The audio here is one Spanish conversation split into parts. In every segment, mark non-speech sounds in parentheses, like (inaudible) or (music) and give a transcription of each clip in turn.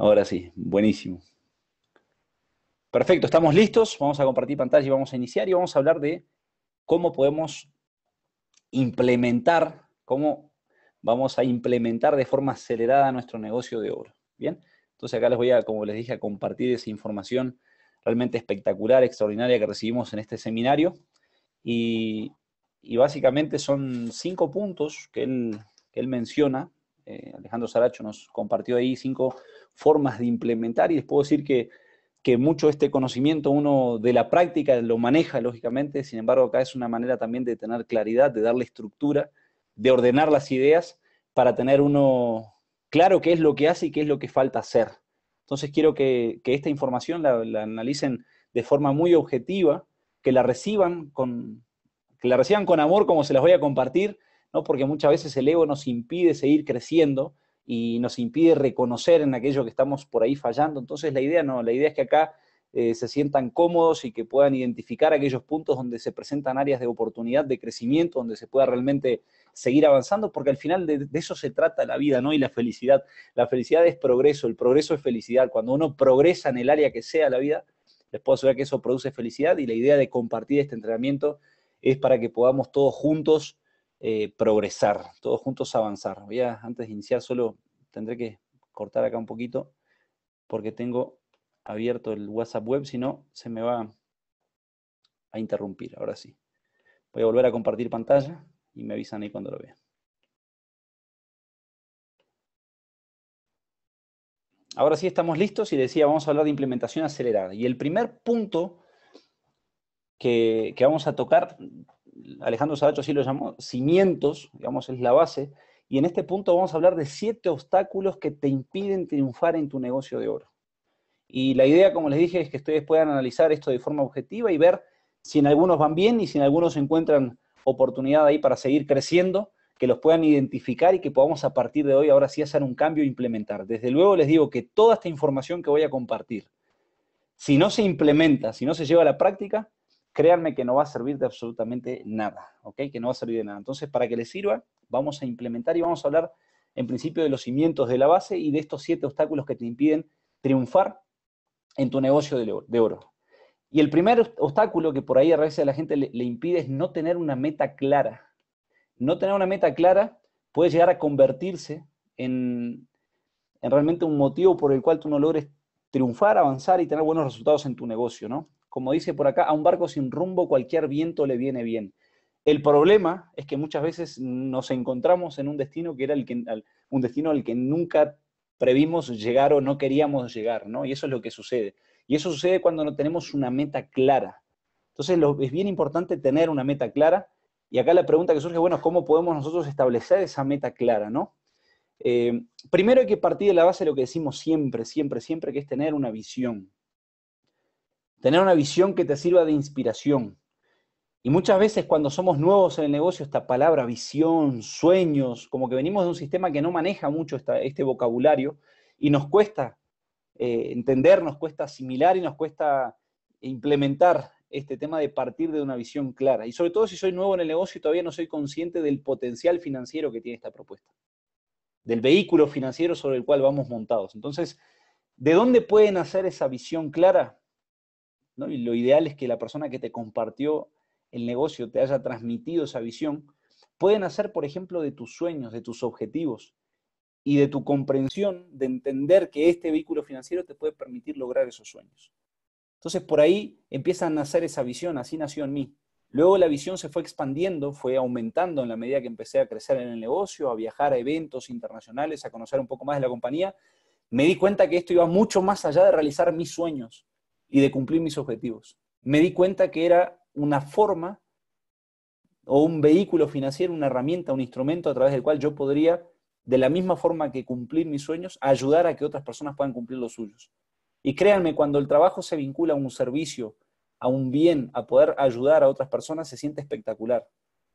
Ahora sí, buenísimo. Perfecto, estamos listos. Vamos a compartir pantalla y vamos a iniciar y vamos a hablar de cómo podemos implementar, cómo vamos a implementar de forma acelerada nuestro negocio de oro. Bien, entonces acá les voy a, como les dije, a compartir esa información realmente espectacular, extraordinaria que recibimos en este seminario. Y, básicamente son cinco puntos que él, menciona. Eh, Alejandro Saracho nos compartió ahí cinco formas de implementar y les puedo decir que, que mucho este conocimiento uno de la práctica lo maneja, lógicamente, sin embargo acá es una manera también de tener claridad, de darle estructura, de ordenar las ideas para tener uno claro qué es lo que hace y qué es lo que falta hacer. Entonces quiero que, esta información la, analicen de forma muy objetiva, que la reciban con, la reciban con amor como se las voy a compartir, porque muchas veces el ego nos impide seguir creciendo, y nos impide reconocer en aquello que estamos por ahí fallando. Entonces la idea no, la idea es que acá eh, se sientan cómodos y que puedan identificar aquellos puntos donde se presentan áreas de oportunidad, de crecimiento, donde se pueda realmente seguir avanzando, porque al final de, de, eso se trata la vida, ¿no? Y la felicidad. La felicidad es progreso, el progreso es felicidad. Cuando uno progresa en el área que sea la vida, les puedo asegurar que eso produce felicidad y la idea de compartir este entrenamiento es para que podamos todos juntos eh, progresar, todos juntos avanzar. Voy antes de iniciar, solo tendré que cortar acá un poquito porque tengo abierto el WhatsApp web, si no, se me va a interrumpir, ahora sí. Voy a volver a compartir pantalla y me avisan ahí cuando lo vean. Ahora sí estamos listos y decía, vamos a hablar de implementación acelerada. Y el primer punto que, que vamos a tocar Alejandro Sabacho sí lo llamó, cimientos, digamos, es la base, y en este punto vamos a hablar de siete obstáculos que te impiden triunfar en tu negocio de oro. Y la idea, como les dije, es que ustedes puedan analizar esto de forma objetiva y ver si en algunos van bien y si en algunos encuentran oportunidad ahí para seguir creciendo, que los puedan identificar y que podamos a partir de hoy ahora sí hacer un cambio e implementar. Desde luego les digo que toda esta información que voy a compartir, si no se implementa, si no se lleva a la práctica, créanme que no va a servir de absolutamente nada, ¿ok? Que no va a servir de nada. Entonces, para que les sirva, vamos a implementar y vamos a hablar en principio de los cimientos de la base y de estos siete obstáculos que te impiden triunfar en tu negocio de oro. Y el primer obstáculo que por ahí a veces a la gente le, impide es no tener una meta clara. No tener una meta clara puede llegar a convertirse en, en realmente un motivo por el cual tú no logres triunfar, avanzar y tener buenos resultados en tu negocio, ¿no? como dice por acá, a un barco sin rumbo cualquier viento le viene bien. El problema es que muchas veces nos encontramos en un destino que era el que, un destino al que nunca previmos llegar o no queríamos llegar, ¿no? Y eso es lo que sucede. Y eso sucede cuando no tenemos una meta clara. Entonces es bien importante tener una meta clara. Y acá la pregunta que surge, bueno, ¿cómo podemos nosotros establecer esa meta clara, no? Eh, primero hay que partir de la base de lo que decimos siempre, siempre, siempre, que es tener una visión tener una visión que te sirva de inspiración. Y muchas veces cuando somos nuevos en el negocio, esta palabra visión, sueños, como que venimos de un sistema que no maneja mucho este vocabulario y nos cuesta eh, entender, nos cuesta asimilar y nos cuesta implementar este tema de partir de una visión clara. Y sobre todo si soy nuevo en el negocio y todavía no soy consciente del potencial financiero que tiene esta propuesta, del vehículo financiero sobre el cual vamos montados. Entonces, ¿de dónde pueden hacer esa visión clara? Y lo ideal es que la persona que te compartió el negocio te haya transmitido esa visión. Pueden hacer, por ejemplo, de tus sueños, de tus objetivos y de tu comprensión de entender que este vehículo financiero te puede permitir lograr esos sueños. Entonces, por ahí empieza a nacer esa visión, así nació en mí. Luego la visión se fue expandiendo, fue aumentando en la medida que empecé a crecer en el negocio, a viajar a eventos internacionales, a conocer un poco más de la compañía. Me di cuenta que esto iba mucho más allá de realizar mis sueños y de cumplir mis objetivos. Me di cuenta que era una forma o un vehículo financiero, una herramienta, un instrumento a través del cual yo podría, de la misma forma que cumplir mis sueños, ayudar a que otras personas puedan cumplir los suyos. Y créanme, cuando el trabajo se vincula a un servicio, a un bien, a poder ayudar a otras personas, se siente espectacular.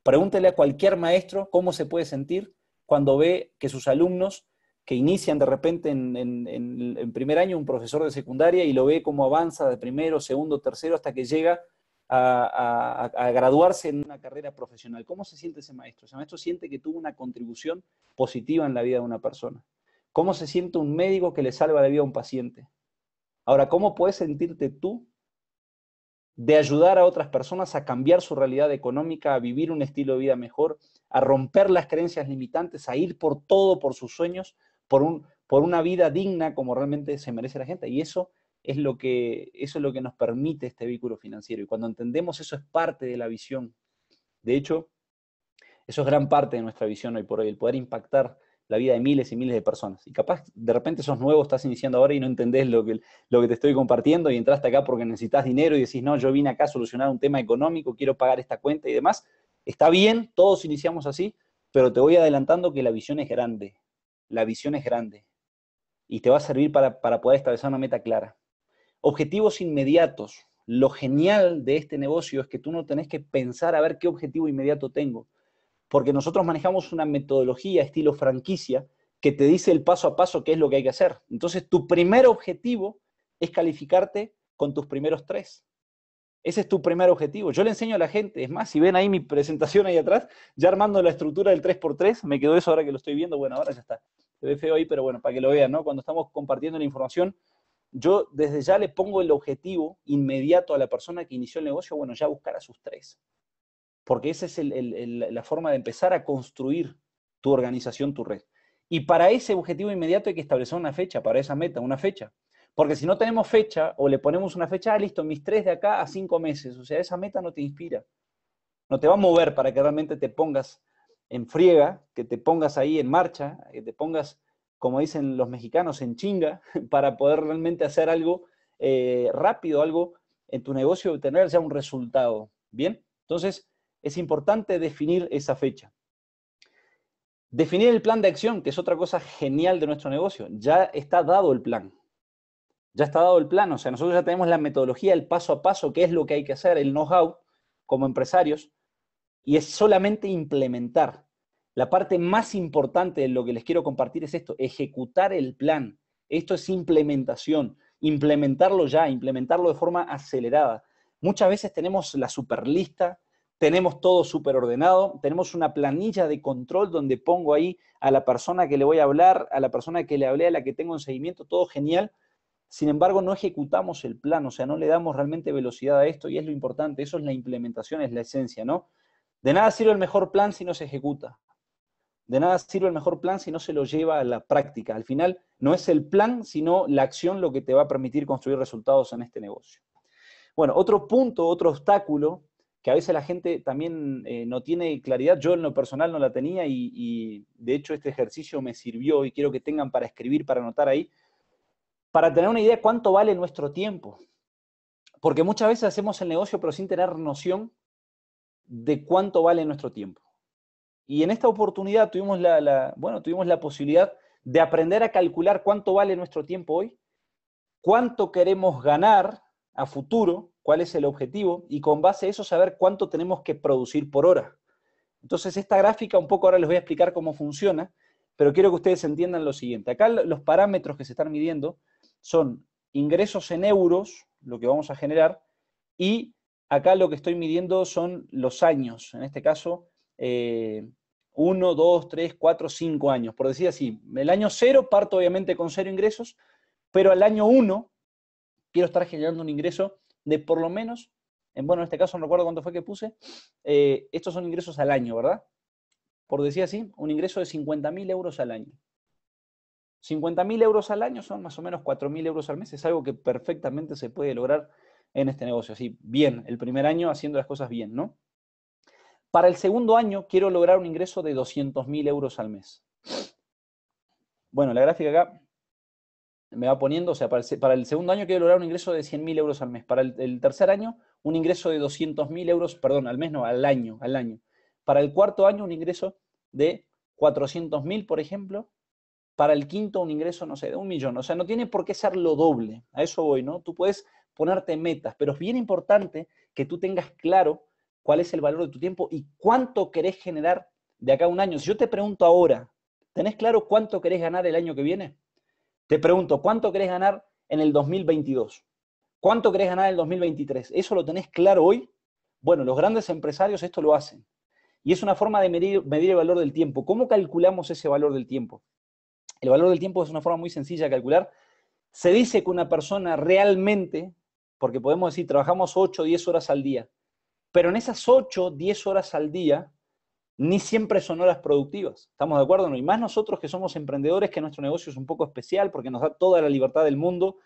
Pregúntele a cualquier maestro cómo se puede sentir cuando ve que sus alumnos que inician de repente en, primer año un profesor de secundaria y lo ve cómo avanza de primero, segundo, tercero, hasta que llega a, a, graduarse en una carrera profesional. ¿Cómo se siente ese maestro? Ese maestro siente que tuvo una contribución positiva en la vida de una persona. ¿Cómo se siente un médico que le salva la vida a un paciente? Ahora, ¿cómo puedes sentirte tú de ayudar a otras personas a cambiar su realidad económica, a vivir un estilo de vida mejor, a romper las creencias limitantes, a ir por todo, por sus sueños, por, una vida digna como realmente se merece la gente. Y eso es lo que, eso es lo que nos permite este vínculo financiero. Y cuando entendemos eso es parte de la visión. De hecho, eso es gran parte de nuestra visión hoy por hoy, el poder impactar la vida de miles y miles de personas. Y capaz de repente sos nuevo, estás iniciando ahora y no entendés lo que, lo que te estoy compartiendo y entraste acá porque necesitas dinero y decís, no, yo vine acá a solucionar un tema económico, quiero pagar esta cuenta y demás. Está bien, todos iniciamos así, pero te voy adelantando que la visión es grande la visión es grande y te va a servir para, poder establecer una meta clara. Objetivos inmediatos. Lo genial de este negocio es que tú no tenés que pensar a ver qué objetivo inmediato tengo, porque nosotros manejamos una metodología estilo franquicia que te dice el paso a paso qué es lo que hay que hacer. Entonces, tu primer objetivo es calificarte con tus primeros tres. Ese es tu primer objetivo. Yo le enseño a la gente, es más, si ven ahí mi presentación ahí atrás, ya armando la estructura del 3x3, me quedó eso ahora que lo estoy viendo, bueno, ahora ya está se ve feo ahí, pero bueno, para que lo vean, ¿no? Cuando estamos compartiendo la información, yo desde ya le pongo el objetivo inmediato a la persona que inició el negocio, bueno, ya buscar a sus tres. Porque esa es la forma de empezar a construir tu organización, tu red. Y para ese objetivo inmediato hay que establecer una fecha, para esa meta, una fecha. Porque si no tenemos fecha o le ponemos una fecha, ah, listo, mis tres de acá a cinco meses, o sea, esa meta no te inspira, no te va a mover para que realmente te pongas en friega, que te pongas ahí en marcha, que te pongas, como dicen los mexicanos, en chinga, (laughs) para poder realmente hacer algo eh, rápido, algo en tu negocio, obtener ya un resultado. Bien, entonces es importante definir esa fecha. Definir el plan de acción, que es otra cosa genial de nuestro negocio. Ya está dado el plan. Ya está dado el plan. O sea, nosotros ya tenemos la metodología, el paso a paso, qué es lo que hay que hacer, el know-how como empresarios y es solamente implementar. La parte más importante de lo que les quiero compartir es esto, ejecutar el plan. Esto es implementación, implementarlo ya, implementarlo de forma acelerada. Muchas veces tenemos la superlista, tenemos todo súper ordenado, tenemos una planilla de control donde pongo ahí a la persona que le voy a hablar, a la persona que le hablé, a la que tengo en seguimiento, todo genial. Sin embargo, no ejecutamos el plan, o sea, no le damos realmente velocidad a esto y es lo importante, eso es la implementación, es la esencia, ¿no? De nada sirve el mejor plan si no se ejecuta. De nada sirve el mejor plan si no se lo lleva a la práctica. Al final, no es el plan, sino la acción lo que te va a permitir construir resultados en este negocio. Bueno, otro punto, otro obstáculo que a veces la gente también eh, no tiene claridad, yo en lo personal no la tenía y, y de hecho este ejercicio me sirvió y quiero que tengan para escribir, para anotar ahí, para tener una idea de cuánto vale nuestro tiempo. Porque muchas veces hacemos el negocio pero sin tener noción de cuánto vale nuestro tiempo. Y en esta oportunidad tuvimos la, bueno, tuvimos la posibilidad de aprender a calcular cuánto vale nuestro tiempo hoy, cuánto queremos ganar a futuro, cuál es el objetivo, y con base a eso saber cuánto tenemos que producir por hora. Entonces, esta gráfica un poco ahora les voy a explicar cómo funciona, pero quiero que ustedes entiendan lo siguiente. Acá los parámetros que se están midiendo son ingresos en euros, lo que vamos a generar, y Acá lo que estoy midiendo son los años, en este caso, eh, uno, dos, tres, cuatro, cinco años. Por decir así, el año cero parto obviamente con cero ingresos, pero al año uno quiero estar generando un ingreso de por lo menos, en, bueno, en este caso no recuerdo cuánto fue que puse, eh, estos son ingresos al año, ¿verdad? Por decir así, un ingreso de 50.000 euros al año. 50.000 euros al año son más o menos 4.000 euros al mes, es algo que perfectamente se puede lograr en este negocio. Así, bien, el primer año haciendo las cosas bien, ¿no? Para el segundo año quiero lograr un ingreso de 200.000 euros al mes. Bueno, la gráfica acá me va poniendo, o sea, para el, segundo año quiero lograr un ingreso de 100.000 euros al mes. Para el, tercer año, un ingreso de 200.000 euros, perdón, al mes no, al año, al año. Para el cuarto año, un ingreso de 400.000, por ejemplo. Para el quinto, un ingreso, no sé, de un millón. O sea, no tiene por qué ser lo doble. A eso voy, ¿no? Tú puedes ponerte metas, pero es bien importante que tú tengas claro cuál es el valor de tu tiempo y cuánto querés generar de acá a un año. Si yo te pregunto ahora, ¿tenés claro cuánto querés ganar el año que viene? Te pregunto, ¿cuánto querés ganar en el 2022? ¿Cuánto querés ganar en el 2023? ¿Eso lo tenés claro hoy? Bueno, los grandes empresarios esto lo hacen. Y es una forma de medir, medir el valor del tiempo. ¿Cómo calculamos ese valor del tiempo? El valor del tiempo es una forma muy sencilla de calcular. Se dice que una persona realmente porque podemos decir, trabajamos 8, 10 horas al día, pero en esas 8, 10 horas al día, ni siempre son horas productivas. ¿Estamos de acuerdo? No, y más nosotros que somos emprendedores, que nuestro negocio es un poco especial porque nos da toda la libertad del mundo,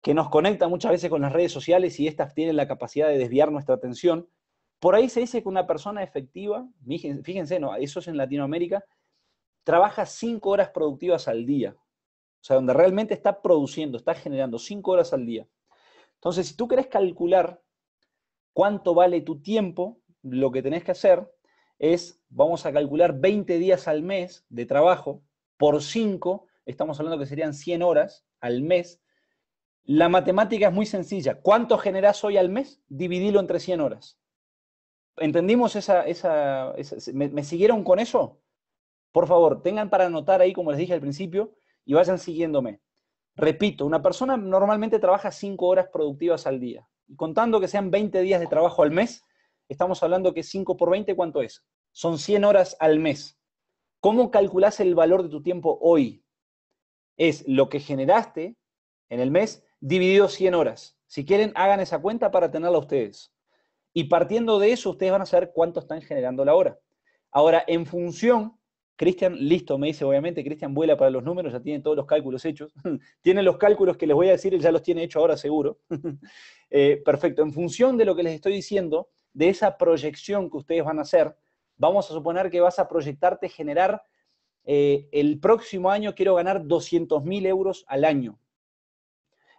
que nos conecta muchas veces con las redes sociales y estas tienen la capacidad de desviar nuestra atención. Por ahí se dice que una persona efectiva, fíjense, no, eso es en Latinoamérica, trabaja 5 horas productivas al día. O sea, donde realmente está produciendo, está generando 5 horas al día. Entonces, si tú querés calcular cuánto vale tu tiempo, lo que tenés que hacer es, vamos a calcular 20 días al mes de trabajo por 5, estamos hablando que serían 100 horas al mes. La matemática es muy sencilla. ¿Cuánto generás hoy al mes? Dividilo entre 100 horas. ¿Entendimos esa... esa, ¿Me siguieron con eso? Por favor, tengan para anotar ahí, como les dije al principio, y vayan siguiéndome. Repito, una persona normalmente trabaja 5 horas productivas al día. Y contando que sean 20 días de trabajo al mes, estamos hablando que 5 por 20, ¿cuánto es? Son 100 horas al mes. ¿Cómo calculás el valor de tu tiempo hoy? Es lo que generaste en el mes dividido 100 horas. Si quieren, hagan esa cuenta para tenerla ustedes. Y partiendo de eso, ustedes van a saber cuánto están generando la hora. Ahora, en función Cristian, listo, me dice, obviamente, Cristian vuela para los números, ya tiene todos los cálculos hechos. (laughs) tiene los cálculos que les voy a decir, él ya los tiene hecho ahora seguro. (laughs) Eh, perfecto, en función de lo que les estoy diciendo, de esa proyección que ustedes van a hacer, vamos a suponer que vas a proyectarte generar, eh, el próximo año quiero ganar 200.000 mil euros al año.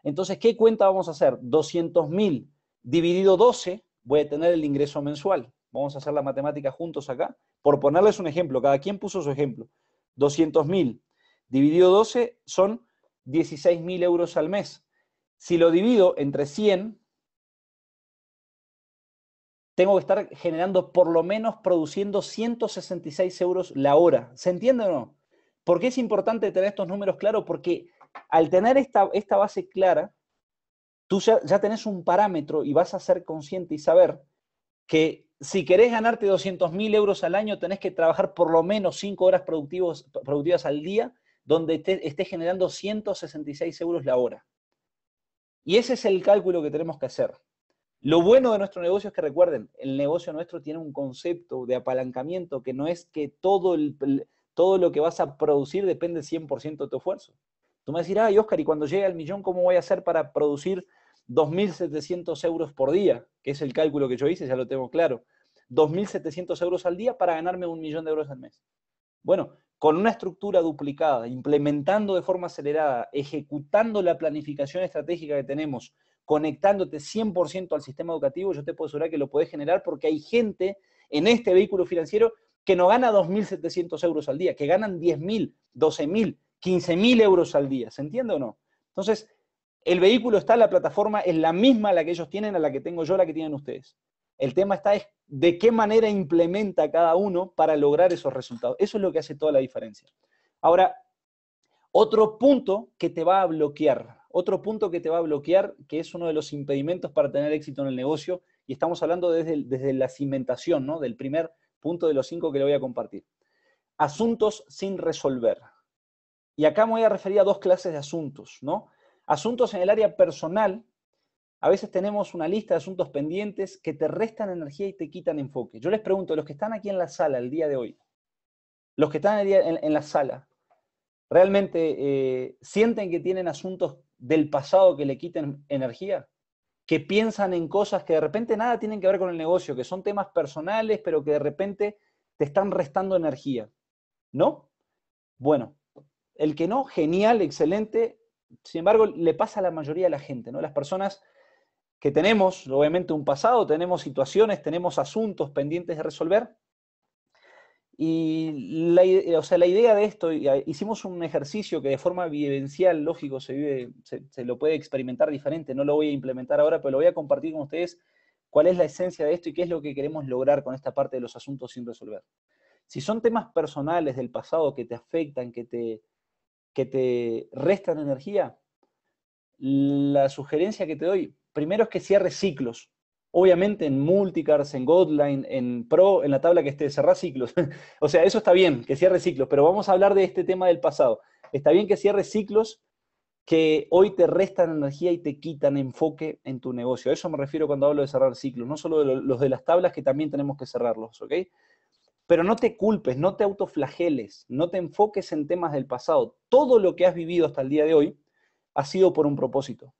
Entonces, ¿qué cuenta vamos a hacer? 200.000 dividido 12, voy a tener el ingreso mensual. Vamos a hacer la matemática juntos acá. Por ponerles un ejemplo, cada quien puso su ejemplo. 200.000 dividido 12 son 16.000 euros al mes. Si lo divido entre 100, tengo que estar generando por lo menos produciendo 166 euros la hora. ¿Se entiende o no? ¿Por qué es importante tener estos números claros? Porque al tener esta, esta base clara, tú ya, ya, tenés un parámetro y vas a ser consciente y saber que si querés ganarte 200.000 mil euros al año, tenés que trabajar por lo menos 5 horas productivas al día, donde estés esté generando 166 euros la hora. Y ese es el cálculo que tenemos que hacer. Lo bueno de nuestro negocio es que recuerden, el negocio nuestro tiene un concepto de apalancamiento que no es que todo, lo que vas a producir depende 100% de tu esfuerzo. Tú me decís, ay, Oscar, ¿y cuando llegue al millón, cómo voy a hacer para producir 2.700 euros por día, que es el cálculo que yo hice, ya lo tengo claro, 2.700 euros al día para ganarme un millón de euros al mes. Bueno, con una estructura duplicada, implementando de forma acelerada, ejecutando la planificación estratégica que tenemos, conectándote 100% al sistema educativo, yo te puedo asegurar que lo podés generar porque hay gente en este vehículo financiero que no gana 2.700 euros al día, que ganan 10.000, 12.000, 15.000 euros al día. ¿Se entiende o no? Entonces, el vehículo está, la plataforma es la misma la que ellos tienen, a la que tengo yo, la que tienen ustedes. El tema está es de qué manera implementa cada uno para lograr esos resultados. Eso es lo que hace toda la diferencia. Ahora, otro punto que te va a bloquear, otro punto que te va a bloquear, que es uno de los impedimentos para tener éxito en el negocio, y estamos hablando desde, desde la cimentación, ¿no? Del primer punto de los cinco que le voy a compartir. Asuntos sin resolver. Y acá me voy a referir a dos clases de asuntos, ¿no? Asuntos en el área personal, a veces tenemos una lista de asuntos pendientes que te restan energía y te quitan enfoque. Yo les pregunto, los que están aquí en la sala el día de hoy, los que están en, la sala, ¿realmente eh, sienten que tienen asuntos del pasado que le quiten energía? que piensan en cosas que de repente nada tienen que ver con el negocio, que son temas personales, pero que de repente te están restando energía. ¿No? Bueno, el que no, genial, excelente, sin embargo, le pasa a la mayoría de la gente, ¿no? Las personas que tenemos, obviamente, un pasado, tenemos situaciones, tenemos asuntos pendientes de resolver. Y la, o sea, la idea de esto, ah, hicimos un ejercicio que de forma vivencial, lógico, se, vive, se lo puede experimentar diferente, no lo voy a implementar ahora, pero lo voy a compartir con ustedes cuál es la esencia de esto y qué es lo que queremos lograr con esta parte de los asuntos sin resolver. Si son temas personales del pasado que te afectan, que te, que te restan energía, la sugerencia que te doy, primero es que cierres ciclos. Obviamente en Multicars, en Godline, en Pro, en la tabla que esté, cerrar ciclos. (laughs) o sea, eso está bien, que cierre ciclos, pero vamos a hablar de este tema del pasado. Está bien que cierres ciclos que hoy te restan energía y te quitan enfoque en tu negocio. A eso me refiero cuando hablo de cerrar ciclos, no solo los de las tablas, que también tenemos que cerrarlos, ¿ok? Pero no te culpes, no te autoflageles, no te enfoques en temas del pasado. Todo lo que has vivido hasta el día de hoy ha sido por un propósito.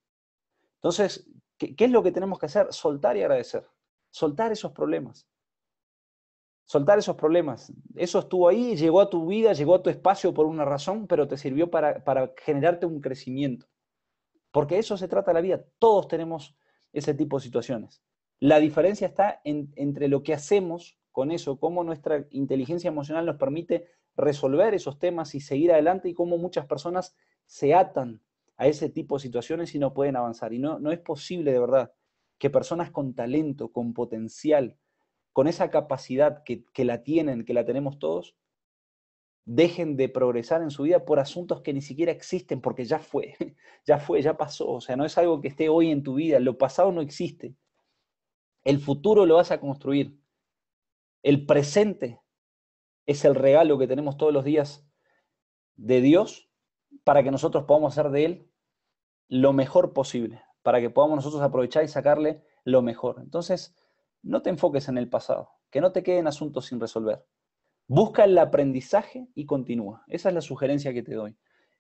Entonces, ¿qué, es lo que tenemos que hacer? Soltar y agradecer. Soltar esos problemas. Soltar esos problemas. Eso estuvo ahí, llegó a tu vida, llegó a tu espacio por una razón, pero te sirvió para, para generarte un crecimiento. Porque eso se trata la vida. Todos tenemos ese tipo de situaciones. La diferencia está entre lo que hacemos con eso, cómo nuestra inteligencia emocional nos permite resolver esos temas y seguir adelante y cómo muchas personas se atan a ese tipo de situaciones y no pueden avanzar. Y no, no es posible de verdad que personas con talento, con potencial, con esa capacidad que, que la tienen, que la tenemos todos, dejen de progresar en su vida por asuntos que ni siquiera existen, porque ya fue, (laughs) ya fue, ya pasó. O sea, no es algo que esté hoy en tu vida, lo pasado no existe. El futuro lo vas a construir. El presente es el regalo que tenemos todos los días de Dios para que nosotros podamos hacer de Él lo mejor posible, para que podamos nosotros aprovechar y sacarle lo mejor. Entonces, no te enfoques en el pasado, que no te queden asuntos sin resolver. Busca el aprendizaje y continúa. Esa es la sugerencia que te doy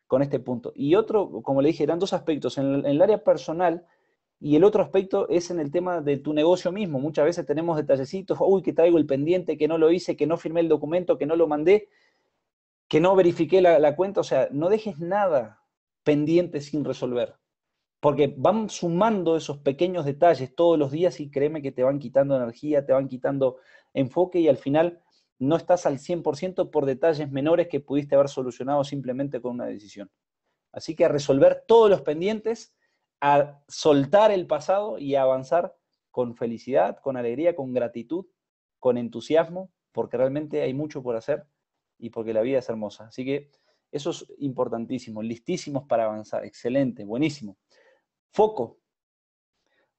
con este punto. Y otro, como le dije, eran dos aspectos. En el, en el área personal, y el otro aspecto es en el tema de tu negocio mismo. Muchas veces tenemos detallecitos, uy, que traigo el pendiente, que no lo hice, que no firmé el documento, que no lo mandé, que no verifiqué la, la cuenta. O sea, no dejes nada pendiente sin resolver. Porque van sumando esos pequeños detalles todos los días y créeme que te van quitando energía, te van quitando enfoque y al final no estás al 100% por detalles menores que pudiste haber solucionado simplemente con una decisión. Así que a resolver todos los pendientes a soltar el pasado y avanzar con felicidad, con alegría, con gratitud, con entusiasmo, porque realmente hay mucho por hacer y porque la vida es hermosa. Así que eso es importantísimo, listísimos para avanzar, excelente, buenísimo. Foco,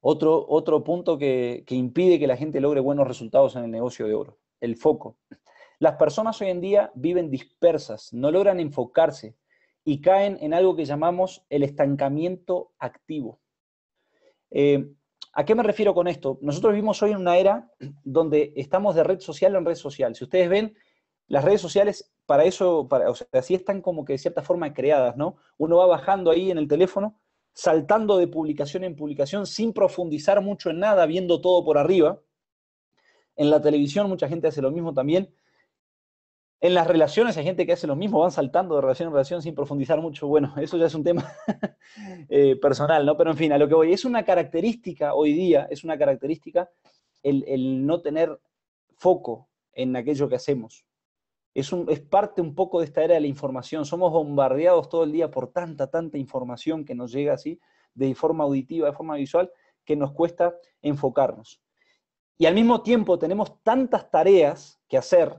otro, otro punto que, impide que la gente logre buenos resultados en el negocio de oro, el foco. Las personas hoy en día viven dispersas, no logran enfocarse, y caen en algo que llamamos el estancamiento activo. Eh, ¿A qué me refiero con esto? Nosotros vivimos hoy en una era donde estamos de red social en red social. Si ustedes ven, las redes sociales para eso, o sea, así están como que de cierta forma creadas, ¿no? Uno va bajando ahí en el teléfono, saltando de publicación en publicación, sin profundizar mucho en nada, viendo todo por arriba. En la televisión mucha gente hace lo mismo también. En las relaciones hay gente que hace lo mismo, van saltando de relación en relación sin profundizar mucho. Bueno, eso ya es un tema (laughs) eh, personal, ¿no? Pero en fin, a lo que voy, es una característica hoy día, es una característica el, no tener foco en aquello que hacemos. Es, es parte un poco de esta era de la información. Somos bombardeados todo el día por tanta, tanta información que nos llega así, de forma auditiva, de forma visual, que nos cuesta enfocarnos. Y al mismo tiempo tenemos tantas tareas que hacer,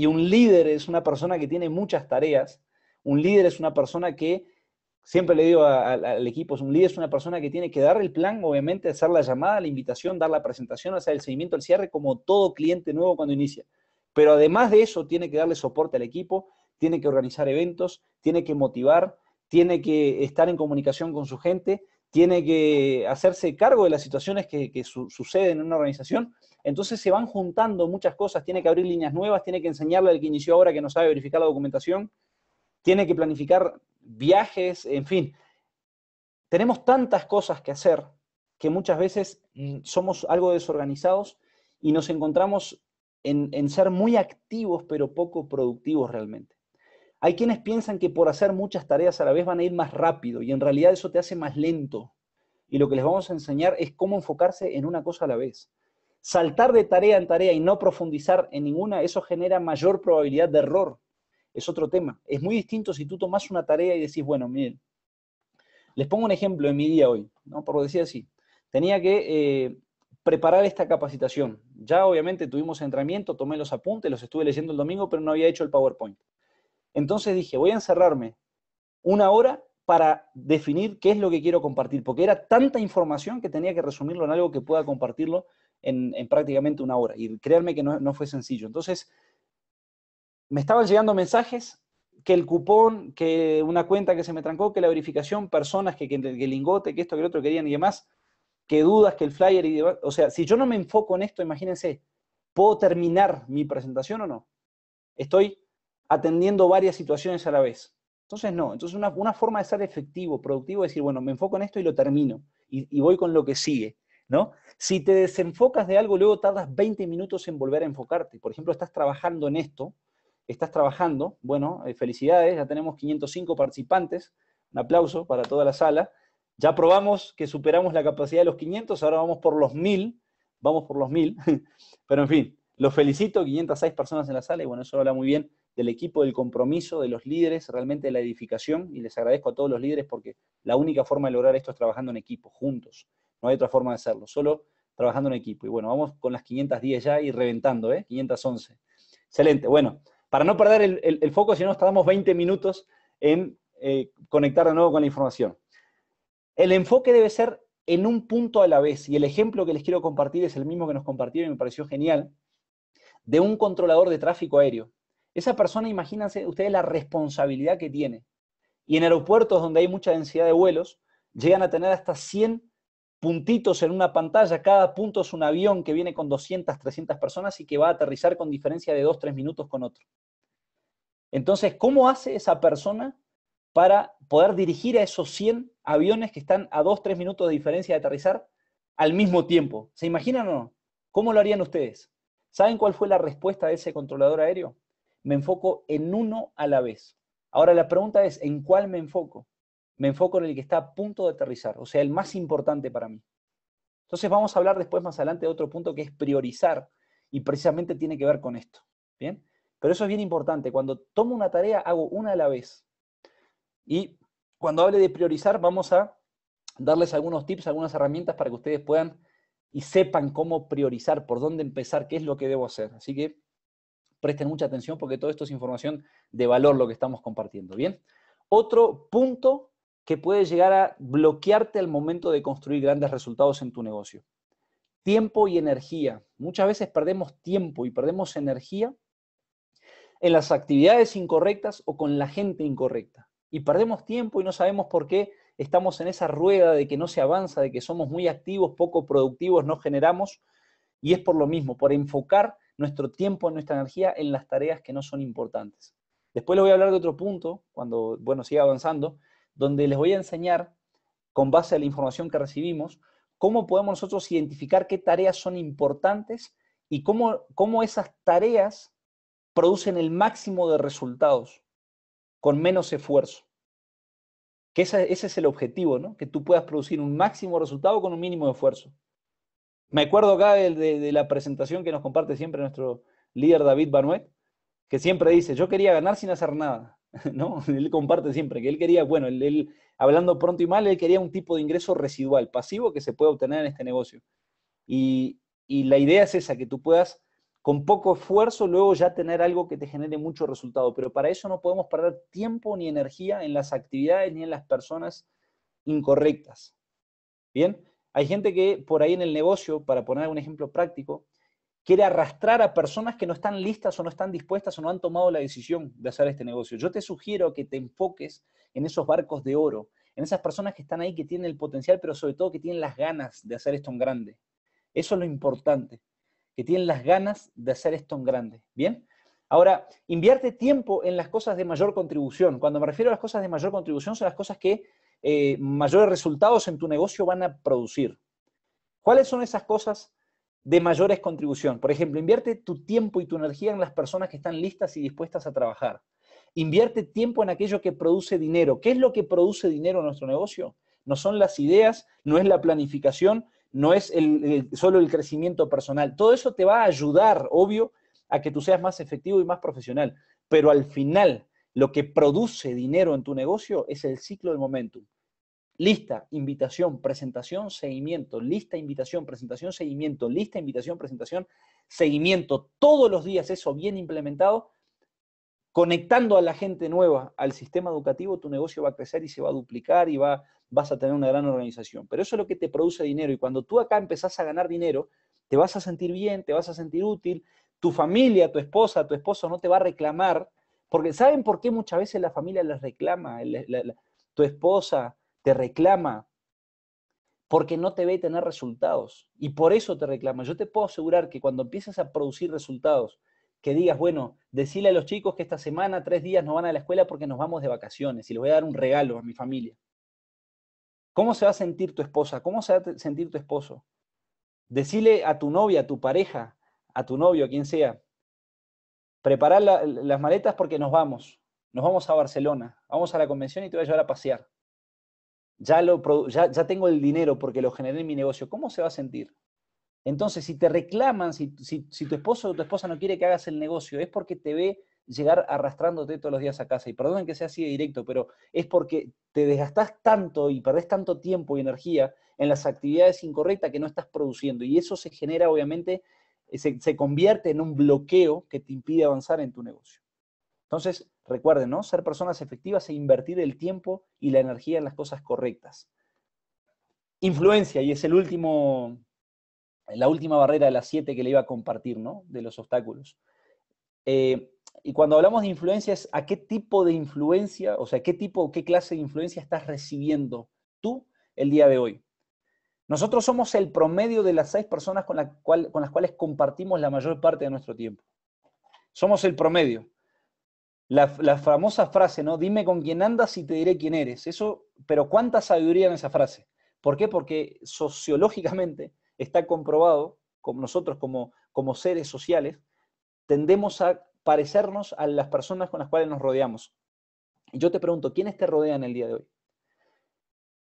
y un líder es una persona que tiene muchas tareas. Un líder es una persona que, siempre le digo al equipo, un líder es una persona que tiene que dar el plan, obviamente, hacer la llamada, la invitación, dar la presentación, hacer el seguimiento, el cierre, como todo cliente nuevo cuando inicia. Pero además de eso, tiene que darle soporte al equipo, tiene que organizar eventos, tiene que motivar, tiene que estar en comunicación con su gente, tiene que hacerse cargo de las situaciones que, suceden en una organización, entonces se van juntando muchas cosas, tiene que abrir líneas nuevas, tiene que enseñarle al que inició ahora que no sabe verificar la documentación, tiene que planificar viajes, en fin. Tenemos tantas cosas que hacer que muchas veces mm, somos algo desorganizados y nos encontramos en ser muy activos pero poco productivos realmente. Hay quienes piensan que por hacer muchas tareas a la vez van a ir más rápido y en realidad eso te hace más lento. Y lo que les vamos a enseñar es cómo enfocarse en una cosa a la vez. Saltar de tarea en tarea y no profundizar en ninguna, eso genera mayor probabilidad de error. Es otro tema. Es muy distinto si tú tomas una tarea y decís, bueno, miren, les pongo un ejemplo en mi día hoy, ¿no? por decir así. Tenía que eh, preparar esta capacitación. Ya obviamente tuvimos entrenamiento, tomé los apuntes, los estuve leyendo el domingo, pero no había hecho el PowerPoint. Entonces dije, voy a encerrarme una hora para definir qué es lo que quiero compartir, porque era tanta información que tenía que resumirlo en algo que pueda compartirlo en, prácticamente una hora. Y créanme que no, fue sencillo. Entonces, me estaban llegando mensajes que el cupón, que una cuenta que se me trancó, que la verificación, personas que, que, el lingote, que esto, que el otro querían y demás, que dudas, que el flyer y demás. O sea, si yo no me enfoco en esto, imagínense, ¿puedo terminar mi presentación o no? Estoy atendiendo varias situaciones a la vez. Entonces, no, entonces una, forma de ser efectivo, productivo, es decir, bueno, me enfoco en esto y lo termino, y, voy con lo que sigue. ¿No? Si te desenfocas de algo, luego tardas 20 minutos en volver a enfocarte. Por ejemplo, estás trabajando en esto, estás trabajando, bueno, eh, felicidades, ya tenemos 505 participantes, un aplauso para toda la sala. Ya probamos que superamos la capacidad de los 500, ahora vamos por los 1000, vamos por los 1000, (laughs) pero en fin, los felicito, 506 personas en la sala y bueno, eso habla muy bien del equipo, del compromiso, de los líderes, realmente de la edificación, y les agradezco a todos los líderes porque la única forma de lograr esto es trabajando en equipo, juntos. No hay otra forma de hacerlo, solo trabajando en equipo. Y bueno, vamos con las 510 ya y reventando, ¿eh? 511. Excelente. Bueno, para no perder el, foco, si no, tardamos 20 minutos en eh, conectar de nuevo con la información. El enfoque debe ser en un punto a la vez, y el ejemplo que les quiero compartir es el mismo que nos compartieron y me pareció genial, de un controlador de tráfico aéreo. Esa persona, imagínense ustedes la responsabilidad que tiene. Y en aeropuertos donde hay mucha densidad de vuelos, llegan a tener hasta 100 puntitos en una pantalla. Cada punto es un avión que viene con 200, 300 personas y que va a aterrizar con diferencia de 2, 3 minutos con otro. Entonces, ¿cómo hace esa persona para poder dirigir a esos 100 aviones que están a 2, 3 minutos de diferencia de aterrizar al mismo tiempo? ¿Se imaginan o no? ¿Cómo lo harían ustedes? ¿Saben cuál fue la respuesta de ese controlador aéreo? me enfoco en uno a la vez. Ahora la pregunta es, ¿en cuál me enfoco? Me enfoco en el que está a punto de aterrizar, o sea, el más importante para mí. Entonces vamos a hablar después más adelante de otro punto que es priorizar, y precisamente tiene que ver con esto. ¿Bien? Pero eso es bien importante. Cuando tomo una tarea, hago una a la vez. Y cuando hable de priorizar, vamos a darles algunos tips, algunas herramientas para que ustedes puedan y sepan cómo priorizar, por dónde empezar, qué es lo que debo hacer. Así que Presten mucha atención porque todo esto es información de valor lo que estamos compartiendo, ¿bien? Otro punto que puede llegar a bloquearte al momento de construir grandes resultados en tu negocio. Tiempo y energía. Muchas veces perdemos tiempo y perdemos energía en las actividades incorrectas o con la gente incorrecta. Y perdemos tiempo y no sabemos por qué estamos en esa rueda de que no se avanza, de que somos muy activos, poco productivos, no generamos. Y es por lo mismo, por enfocar nuestro tiempo, nuestra energía en las tareas que no son importantes. Después les voy a hablar de otro punto, cuando, bueno, siga avanzando, donde les voy a enseñar, con base a la información que recibimos, cómo podemos nosotros identificar qué tareas son importantes y cómo, esas tareas producen el máximo de resultados con menos esfuerzo. Que ese, ese es el objetivo, ¿no? Que tú puedas producir un máximo resultado con un mínimo de esfuerzo. Me acuerdo acá de, la presentación que nos comparte siempre nuestro líder David Banuet, que siempre dice, yo quería ganar sin hacer nada, (laughs) ¿no? (laughs) Él comparte siempre que él quería, bueno, él, hablando pronto y mal, él quería un tipo de ingreso residual, pasivo, que se pueda obtener en este negocio. Y, y la idea es esa, que tú puedas con poco esfuerzo luego ya tener algo que te genere mucho resultado, pero para eso no podemos perder tiempo ni energía en las actividades ni en las personas incorrectas. ¿Bien? Hay gente que por ahí en el negocio, para poner un ejemplo práctico, quiere arrastrar a personas que no están listas o no están dispuestas o no han tomado la decisión de hacer este negocio. Yo te sugiero que te enfoques en esos barcos de oro, en esas personas que están ahí, que tienen el potencial, pero sobre todo que tienen las ganas de hacer esto en grande. Eso es lo importante, que tienen las ganas de hacer esto en grande. ¿Bien? Ahora, invierte tiempo en las cosas de mayor contribución. Cuando me refiero a las cosas de mayor contribución, son las cosas que eh, mayores resultados en tu negocio van a producir. ¿Cuáles son esas cosas de mayores contribución? Por ejemplo, invierte tu tiempo y tu energía en las personas que están listas y dispuestas a trabajar. Invierte tiempo en aquello que produce dinero. ¿Qué es lo que produce dinero en nuestro negocio? No son las ideas, no es la planificación, no es solo el crecimiento personal. Todo eso te va a ayudar, obvio, a que tú seas más efectivo y más profesional. Pero al final, lo que produce dinero en tu negocio es el ciclo del momentum. Lista, invitación, presentación, seguimiento. Lista, invitación, presentación, seguimiento. Lista, invitación, presentación, seguimiento. Todos los días eso bien implementado, conectando a la gente nueva al sistema educativo, tu negocio va a crecer y se va a duplicar y va, vas a tener una gran organización. Pero eso es lo que te produce dinero. Y cuando tú acá empezás a ganar dinero, te vas a sentir bien, te vas a sentir útil, tu familia, tu esposa, tu esposo no te va a reclamar porque ¿saben por qué muchas veces la familia les reclama? tu esposa te reclama porque no te ve tener resultados y por eso te reclama. Yo te puedo asegurar que cuando empieces a producir resultados, que digas, bueno, decile a los chicos que esta semana tres días no van a la escuela porque nos vamos de vacaciones y les voy a dar un regalo a mi familia. ¿Cómo se va a sentir tu esposa? ¿Cómo se va a sentir tu esposo? Decile a tu novia, a tu pareja, a tu novio, a quien sea, preparar las maletas porque nos vamos. Nos vamos a Barcelona, vamos a la convención y te voy a llevar a pasear. Ya, lo, ya, ya tengo el dinero porque lo generé en mi negocio. ¿Cómo se va a sentir? Entonces, si te reclaman, si, si, si, tu esposo o tu esposa no quiere que hagas el negocio, es porque te ve llegar arrastrándote todos los días a casa. Y perdonen que sea así de directo, pero es porque te desgastás tanto y perdés tanto tiempo y energía en las actividades incorrectas que no estás produciendo. Y eso se genera, obviamente, eh, se, convierte en un bloqueo que te impide avanzar en tu negocio. Entonces, recuerden, ¿no? Ser personas efectivas e invertir el tiempo y la energía en las cosas correctas. Influencia, y es el último, la última barrera de las siete que le iba a compartir, ¿no? De los obstáculos. Eh, y cuando hablamos de influencia a qué tipo de influencia, o sea, qué tipo, qué clase de influencia estás recibiendo tú el día de hoy. Nosotros somos el promedio de las seis personas con, las cuales compartimos la mayor parte de nuestro tiempo. Somos el promedio. La, famosa frase, ¿no? Dime con quién andas y te diré quién eres. Eso, pero cuánta sabiduría en esa frase. ¿Por qué? Porque sociológicamente está comprobado, como nosotros como, como seres sociales, tendemos a parecernos a las personas con las cuales nos rodeamos. Y yo te pregunto, ¿quiénes te rodean el día de hoy?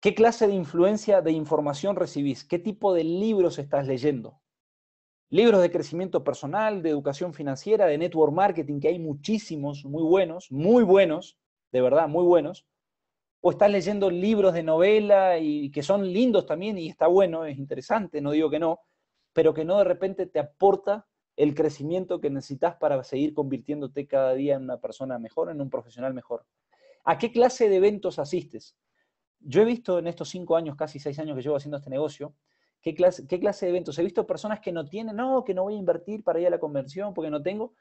¿Qué clase de influencia de información recibís? ¿Qué tipo de libros estás leyendo? Libros de crecimiento personal, de educación financiera, de network marketing, que hay muchísimos, muy buenos, muy buenos, de verdad, muy buenos. O estás leyendo libros de novela y que son lindos también y está bueno, es interesante, no digo que no, pero que no de repente te aporta el crecimiento que necesitas para seguir convirtiéndote cada día en una persona mejor, en un profesional mejor. ¿A qué clase de eventos asistes? yo he visto en estos cinco años, casi seis años que llevo haciendo este negocio, qué clase, de eventos. He visto personas que no tienen, no, que no voy a invertir para ir a la conversión, porque no tengo,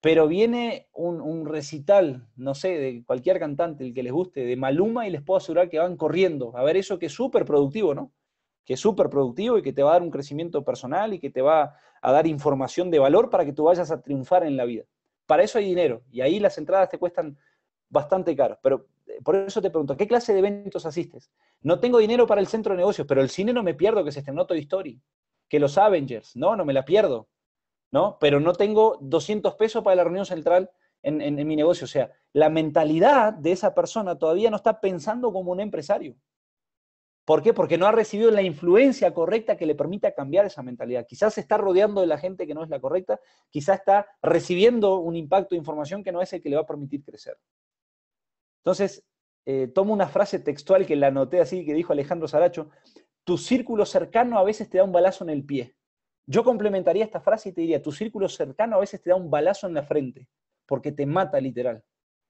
pero viene un, recital, no sé, de cualquier cantante, el que les guste, de Maluma, y les puedo asegurar que van corriendo a ver eso que es súper productivo, ¿no? Que es súper productivo y que te va a dar un crecimiento personal y que te va a dar información de valor para que tú vayas a triunfar en la vida. Para eso hay dinero y ahí las entradas te cuestan bastante caro, pero por eso te pregunto, qué clase de eventos asistes? No tengo dinero para el centro de negocios, pero el cine no me pierdo que se estrenó Toy Story, que los Avengers, no, no me la pierdo, ¿no? Pero no tengo 200 pesos para la reunión central en, mi negocio. O sea, la mentalidad de esa persona todavía no está pensando como un empresario. ¿Por qué? Porque no ha recibido la influencia correcta que le permita cambiar esa mentalidad. Quizás está rodeando de la gente que no es la correcta, quizás está recibiendo un impacto de información que no es el que le va a permitir crecer. Entonces, eh, tomo una frase textual que la anoté así, que dijo Alejandro Saracho, tu círculo cercano a veces te da un balazo en el pie. Yo complementaría esta frase y te diría, tu círculo cercano a veces te da un balazo en la frente, porque te mata literal.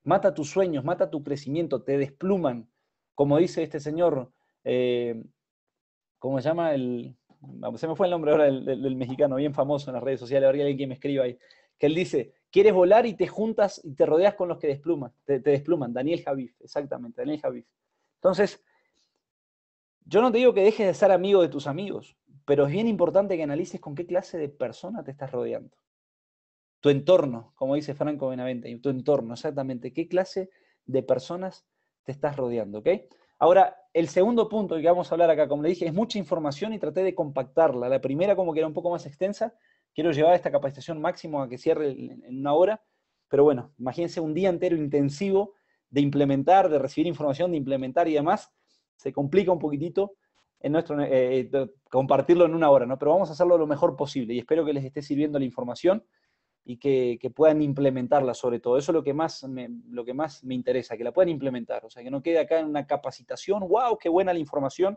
Mata tus sueños, mata tu crecimiento, te despluman. Como dice este señor, eh, ¿cómo se llama? El, se me fue el nombre ahora del, mexicano, bien famoso en las redes sociales, habría alguien que me escriba ahí que él dice, quieres volar y te juntas y te rodeas con los que despluman, te, despluman, Daniel Javif, exactamente, Daniel Javif. Entonces, yo no te digo que dejes de ser amigo de tus amigos, pero es bien importante que analices con qué clase de persona te estás rodeando. Tu entorno, como dice Franco Benavente, tu entorno, exactamente, qué clase de personas te estás rodeando, ¿ok? Ahora, el segundo punto que vamos a hablar acá, como le dije, es mucha información y traté de compactarla. La primera como que era un poco más extensa, quiero llevar esta capacitación máximo a que cierre en una hora, pero bueno, imagínense un día entero intensivo de implementar, de recibir información, de implementar y demás, se complica un poquitito en nuestro, eh, eh, compartirlo en una hora, ¿no? Pero vamos a hacerlo lo mejor posible y espero que les esté sirviendo la información y que, puedan implementarla sobre todo. Eso es lo que, más me, lo que más me interesa, que la puedan implementar. O sea, que no quede acá en una capacitación, wow, qué buena la información,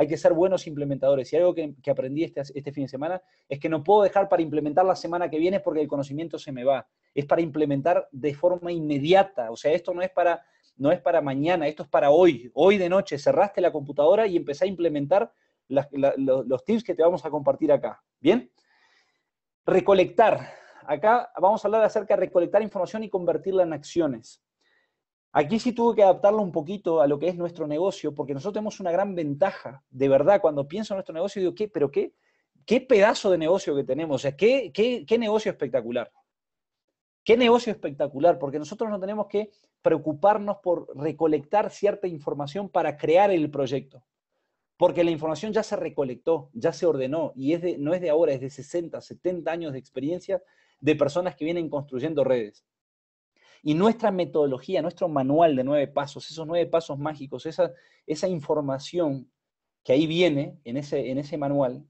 hay que ser buenos implementadores. Y algo que, aprendí este, este, fin de semana es que no puedo dejar para implementar la semana que viene porque el conocimiento se me va. Es para implementar de forma inmediata. O sea, esto no es para no es para mañana, esto es para hoy. Hoy de noche cerraste la computadora y empecé a implementar los, los, tips que te vamos a compartir acá. ¿Bien? Recolectar. Acá vamos a hablar acerca de recolectar información y convertirla en acciones. Aquí sí tuve que adaptarlo un poquito a lo que es nuestro negocio, porque nosotros tenemos una gran ventaja. De verdad, cuando pienso en nuestro negocio, digo, ¿qué? ¿Pero qué? ¿Qué pedazo de negocio que tenemos? O sea, ¿qué, qué, negocio espectacular? ¿Qué negocio espectacular? Porque nosotros no tenemos que preocuparnos por recolectar cierta información para crear el proyecto. Porque la información ya se recolectó, ya se ordenó, y es no es de ahora, es de 60, 70 años de experiencia de personas que vienen construyendo redes. Y nuestra metodología, nuestro manual de nueve pasos, esos nueve pasos mágicos, esa, esa información que ahí viene en ese, en ese manual,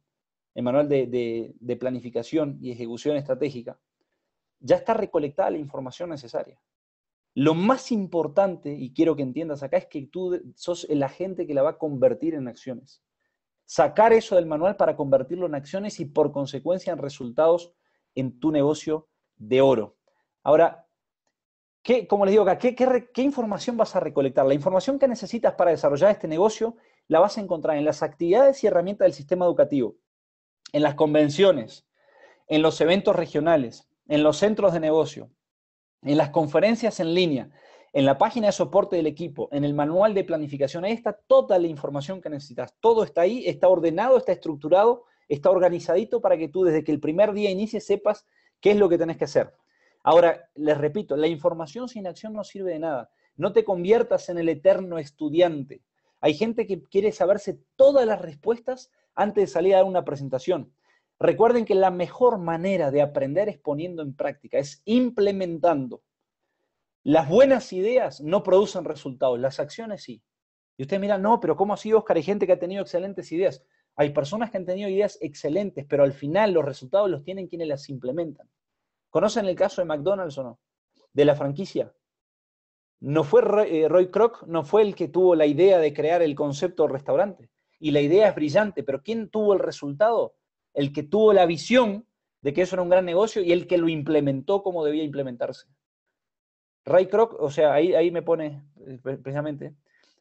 el manual de, de planificación y ejecución estratégica, ya está recolectada la información necesaria. Lo más importante, y quiero que entiendas acá, es que tú sos el agente que la va a convertir en acciones. Sacar eso del manual para convertirlo en acciones y por consecuencia en resultados en tu negocio de oro. Ahora, ¿Qué, como les digo acá, ¿qué, qué, información vas a recolectar? La información que necesitas para desarrollar este negocio la vas a encontrar en las actividades y herramientas del sistema educativo, en las convenciones, en los eventos regionales, en los centros de negocio, en las conferencias en línea, en la página de soporte del equipo, en el manual de planificación. Ahí está toda la información que necesitas. Todo está ahí, está ordenado, está estructurado, está organizadito para que tú desde que el primer día inicie, sepas qué es lo que tenés que hacer. Ahora, les repito, la información sin acción no sirve de nada. No te conviertas en el eterno estudiante. Hay gente que quiere saberse todas las respuestas antes de salir a dar una presentación. Recuerden que la mejor manera de aprender es poniendo en práctica, es implementando. Las buenas ideas no producen resultados, las acciones sí. Y ustedes miran, no, pero ¿cómo ha sido, Oscar? Hay gente que ha tenido excelentes ideas. Hay personas que han tenido ideas excelentes, pero al final los resultados los tienen quienes las implementan. ¿Conocen el caso de McDonald's o no? De la franquicia. No fue Roy, eh, Kroc, no fue el que tuvo la idea de crear el concepto restaurante. Y la idea es brillante, pero ¿quién tuvo el resultado? El que tuvo la visión de que eso era un gran negocio y el que lo implementó como debía implementarse. Ray Kroc, o sea, ahí, ahí me pone eh, precisamente,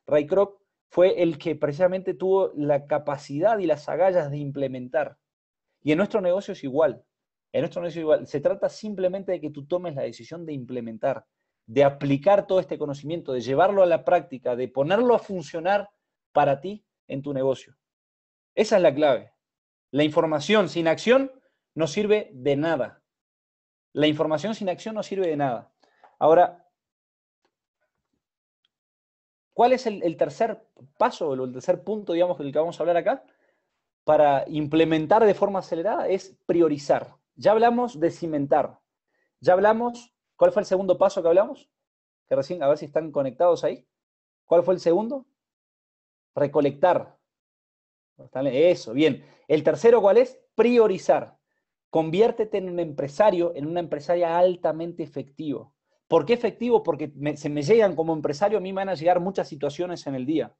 Ray Kroc fue el que precisamente tuvo la capacidad y las agallas de implementar. Y en nuestro negocio es igual. En nuestro negocio igual, se trata simplemente de que tú tomes la decisión de implementar, de aplicar todo este conocimiento, de llevarlo a la práctica, de ponerlo a funcionar para ti en tu negocio. Esa es la clave. La información sin acción no sirve de nada. La información sin acción no sirve de nada. Ahora, ¿cuál es el, tercer paso, o el tercer punto, digamos, del que vamos a hablar acá? Para implementar de forma acelerada es priorizar. Ya hablamos de cimentar. Ya hablamos, ¿cuál fue el segundo paso que hablamos? Que recién, a ver si están conectados ahí. ¿Cuál fue el segundo? Recolectar. Eso, bien. El tercero, ¿cuál es? Priorizar. Conviértete en un empresario, en una empresaria altamente efectivo. ¿Por qué efectivo? Porque se me llegan como empresario, a mí me van a llegar muchas situaciones en el día.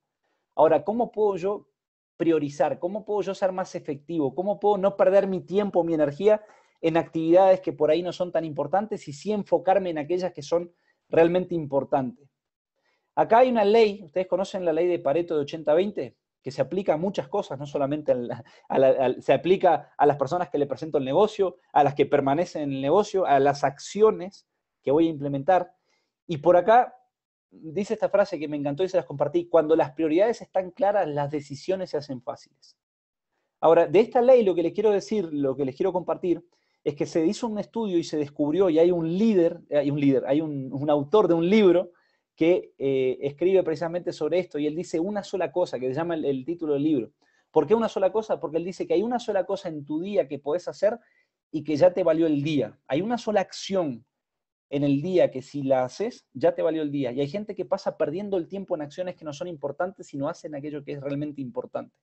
Ahora, ¿cómo puedo yo priorizar? ¿Cómo puedo yo ser más efectivo? ¿Cómo puedo no perder mi tiempo, mi energía en actividades que por ahí no son tan importantes y sí enfocarme en aquellas que son realmente importantes. Acá hay una ley, ustedes conocen la ley de Pareto de 80-20, que se aplica a muchas cosas, no solamente a se aplica a las personas que le presento el negocio, a las que permanecen en el negocio, a las acciones que voy a implementar. Y por acá dice esta frase que me encantó y se las compartí, cuando las prioridades están claras, las decisiones se hacen fáciles. Ahora, de esta ley lo que les quiero decir, lo que les quiero compartir, es que se hizo un estudio y se descubrió, y hay un líder, hay un líder, hay un, autor de un libro que eh, escribe precisamente sobre esto, y él dice una sola cosa, que se llama el, título del libro. ¿Por qué una sola cosa? Porque él dice que hay una sola cosa en tu día que puedes hacer y que ya te valió el día. Hay una sola acción en el día que si la haces, ya te valió el día. Y hay gente que pasa perdiendo el tiempo en acciones que no son importantes, y no hacen aquello que es realmente importante.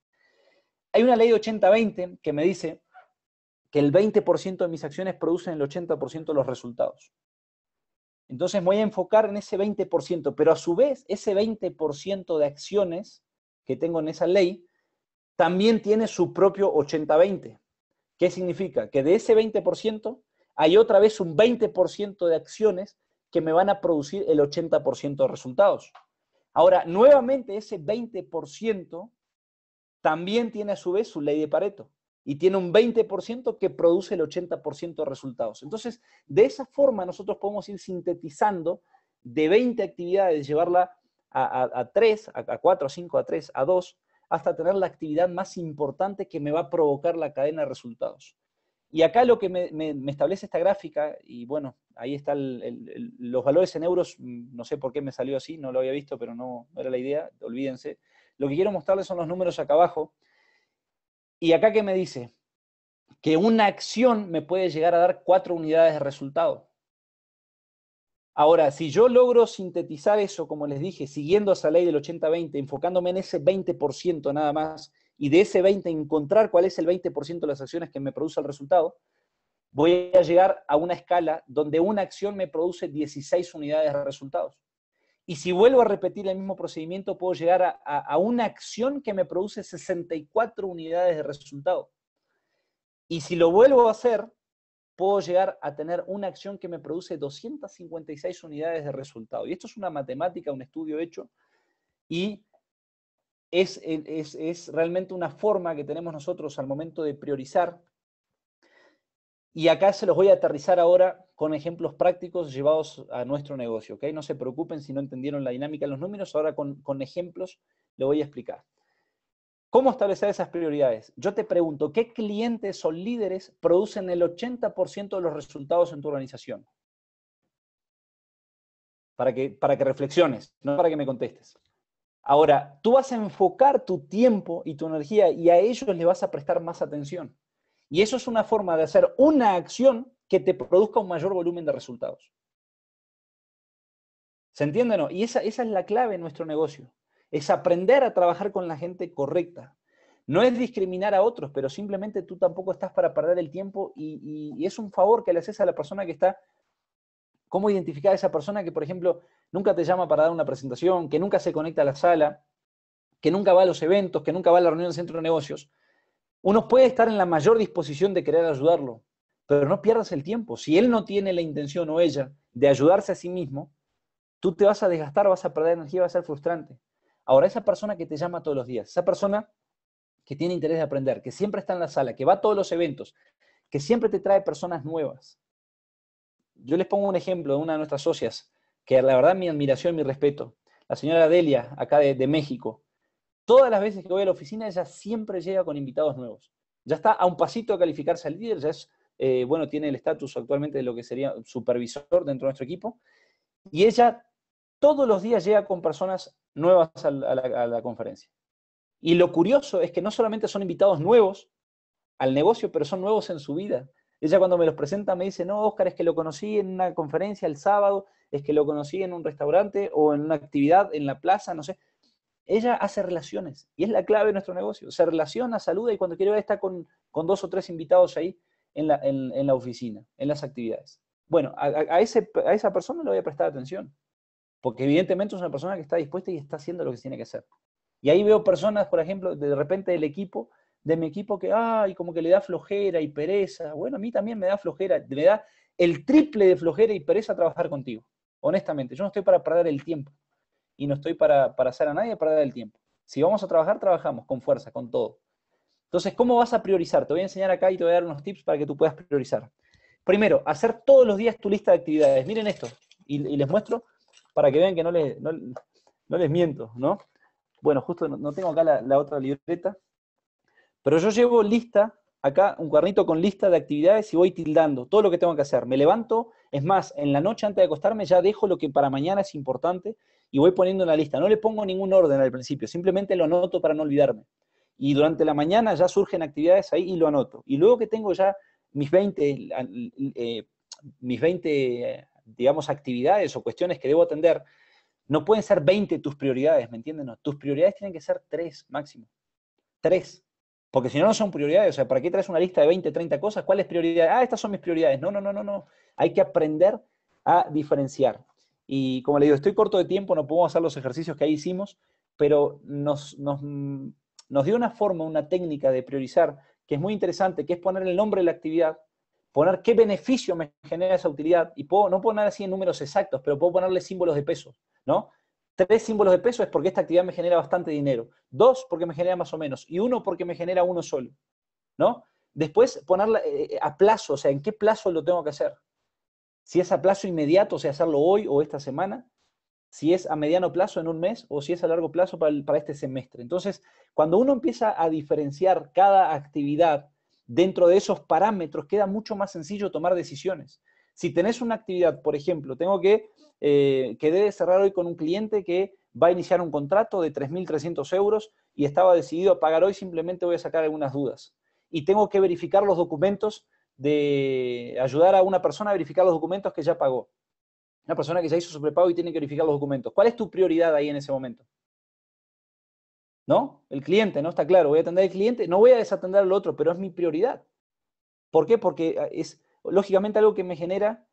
Hay una ley 80-20 que me dice que el 20% de mis acciones producen el 80% de los resultados. Entonces voy a enfocar en ese 20%, pero a su vez ese 20% de acciones que tengo en esa ley también tiene su propio 80-20. ¿Qué significa? Que de ese 20% hay otra vez un 20% de acciones que me van a producir el 80% de resultados. Ahora, nuevamente ese 20% también tiene a su vez su ley de Pareto y tiene un 20% que produce el 80% de resultados. Entonces, de esa forma nosotros podemos ir sintetizando de 20 actividades, llevarla a, 3, a, 4, a 5, a 3, a 2, hasta tener la actividad más importante que me va a provocar la cadena de resultados. Y acá lo que me, establece esta gráfica, y bueno, ahí están los valores en euros, no sé por qué me salió así, no lo había visto, pero no, no era la idea, olvídense. Lo que quiero mostrarles son los números acá abajo, y acá que me dice que una acción me puede llegar a dar cuatro unidades de resultado. Ahora, si yo logro sintetizar eso, como les dije, siguiendo esa ley del 80-20, enfocándome en ese 20% nada más, y de ese 20 encontrar cuál es el 20% de las acciones que me produce el resultado, voy a llegar a una escala donde una acción me produce 16 unidades de resultados. Y si vuelvo a repetir el mismo procedimiento, puedo llegar a, una acción que me produce 64 unidades de resultado. Y si lo vuelvo a hacer, puedo llegar a tener una acción que me produce 256 unidades de resultado. Y esto es una matemática, un estudio hecho, y es, es realmente una forma que tenemos nosotros al momento de priorizar y acá se los voy a aterrizar ahora con ejemplos prácticos llevados a nuestro negocio, okay? No se preocupen si no entendieron la dinámica de los números, ahora con, ejemplos le voy a explicar. ¿Cómo establecer esas prioridades? Yo te pregunto, ¿qué clientes o líderes producen el 80% de los resultados en tu organización? Para que, para que reflexiones, no para que me contestes. Ahora, tú vas a enfocar tu tiempo y tu energía y a ellos les vas a prestar más atención. Y eso es una forma de hacer una acción que te produzca un mayor volumen de resultados. ¿Se entiende no? Y esa, es la clave en nuestro negocio. Es aprender a trabajar con la gente correcta. No es discriminar a otros, pero simplemente tú tampoco estás para perder el tiempo y, es un favor que le haces a la persona que está. ¿Cómo identificar a esa persona que, por ejemplo, nunca te llama para dar una presentación, que nunca se conecta a la sala, que nunca va a los eventos, que nunca va a la reunión del centro de negocios? Uno puede estar en la mayor disposición de querer ayudarlo, pero no pierdas el tiempo. Si él no tiene la intención o ella de ayudarse a sí mismo, tú te vas a desgastar, vas a perder energía, va a ser frustrante. Ahora, esa persona que te llama todos los días, esa persona que tiene interés de aprender, que siempre está en la sala, que va a todos los eventos, que siempre te trae personas nuevas. Yo les pongo un ejemplo de una de nuestras socias, que la verdad mi admiración, mi respeto, la señora Delia, acá de México. Todas las veces que voy a la oficina, ella siempre llega con invitados nuevos. Ya está a un pasito de calificarse al líder, ya es, eh, bueno, tiene el estatus actualmente de lo que sería supervisor dentro de nuestro equipo. Y ella todos los días llega con personas nuevas a la, a la conferencia. Y lo curioso es que no solamente son invitados nuevos al negocio, pero son nuevos en su vida. Ella cuando me los presenta me dice, no, Oscar, es que lo conocí en una conferencia el sábado, es que lo conocí en un restaurante o en una actividad en la plaza, no sé. Ella hace relaciones y es la clave de nuestro negocio. Se relaciona, saluda y cuando quiere estar está con, con dos o tres invitados ahí en la, oficina, en las actividades. Bueno, a, a esa persona le voy a prestar atención, porque evidentemente es una persona que está dispuesta y está haciendo lo que tiene que hacer. Y ahí veo personas, por ejemplo, de repente del equipo, de mi equipo que, ay, como que le da flojera y pereza. Bueno, a mí también me da flojera, me da el triple de flojera y pereza trabajar contigo. Honestamente, yo no estoy para perder el tiempo y no estoy para, para hacer a nadie dar el tiempo. Si vamos a trabajar, trabajamos con fuerza, con todo. Entonces, ¿cómo vas a priorizar? Te voy a enseñar acá y te voy a dar unos tips para que tú puedas priorizar. Primero, hacer todos los días tu lista de actividades. Miren esto, y, les muestro para que vean que no les, no, les miento, ¿no? Bueno, justo no, tengo acá la, otra libreta, pero yo llevo lista, acá un cuadernito con lista de actividades y voy tildando todo lo que tengo que hacer. Me levanto, es más, en la noche antes de acostarme ya dejo lo que para mañana es importante y voy poniendo en la lista. No le pongo ningún orden al principio, simplemente lo anoto para no olvidarme. Y durante la mañana ya surgen actividades ahí y lo anoto. Y luego que tengo ya mis 20, eh, mis 20 digamos, actividades o cuestiones que debo atender, no pueden ser 20 tus prioridades, ¿me entienden? No, tus prioridades tienen que ser 3 máximo. 3. Porque si no, no son prioridades. O sea, ¿para qué traes una lista de 20, 30 cosas? ¿Cuáles prioridades? prioridad? Ah, estas son mis prioridades. No, no, no, no, no. Hay que aprender a diferenciar. Y como le digo, estoy corto de tiempo, no podemos hacer los ejercicios que ahí hicimos, pero nos, dio una forma, una técnica de priorizar que es muy interesante, que es poner el nombre de la actividad, poner qué beneficio me genera esa utilidad, y puedo no poner así en números exactos, pero puedo ponerle símbolos de peso, ¿no? Tres símbolos de peso es porque esta actividad me genera bastante dinero, dos porque me genera más o menos, y uno porque me genera uno solo, ¿no? Después ponerla eh, a plazo, o sea, en qué plazo lo tengo que hacer. Si es a plazo inmediato, o sea, hacerlo hoy o esta semana. Si es a mediano plazo, en un mes, o si es a largo plazo para, este semestre. Entonces, cuando uno empieza a diferenciar cada actividad dentro de esos parámetros, queda mucho más sencillo tomar decisiones. Si tenés una actividad, por ejemplo, tengo que, eh, cerrar hoy con un cliente que va a iniciar un contrato de 3.300 euros y estaba decidido a pagar hoy, simplemente voy a sacar algunas dudas. Y tengo que verificar los documentos de ayudar a una persona a verificar los documentos que ya pagó. Una persona que ya hizo su prepago y tiene que verificar los documentos. ¿Cuál es tu prioridad ahí en ese momento? ¿No? El cliente, ¿no? Está claro, voy a atender al cliente, no voy a desatender al otro, pero es mi prioridad. ¿Por qué? Porque ah, es lógicamente algo que me genera,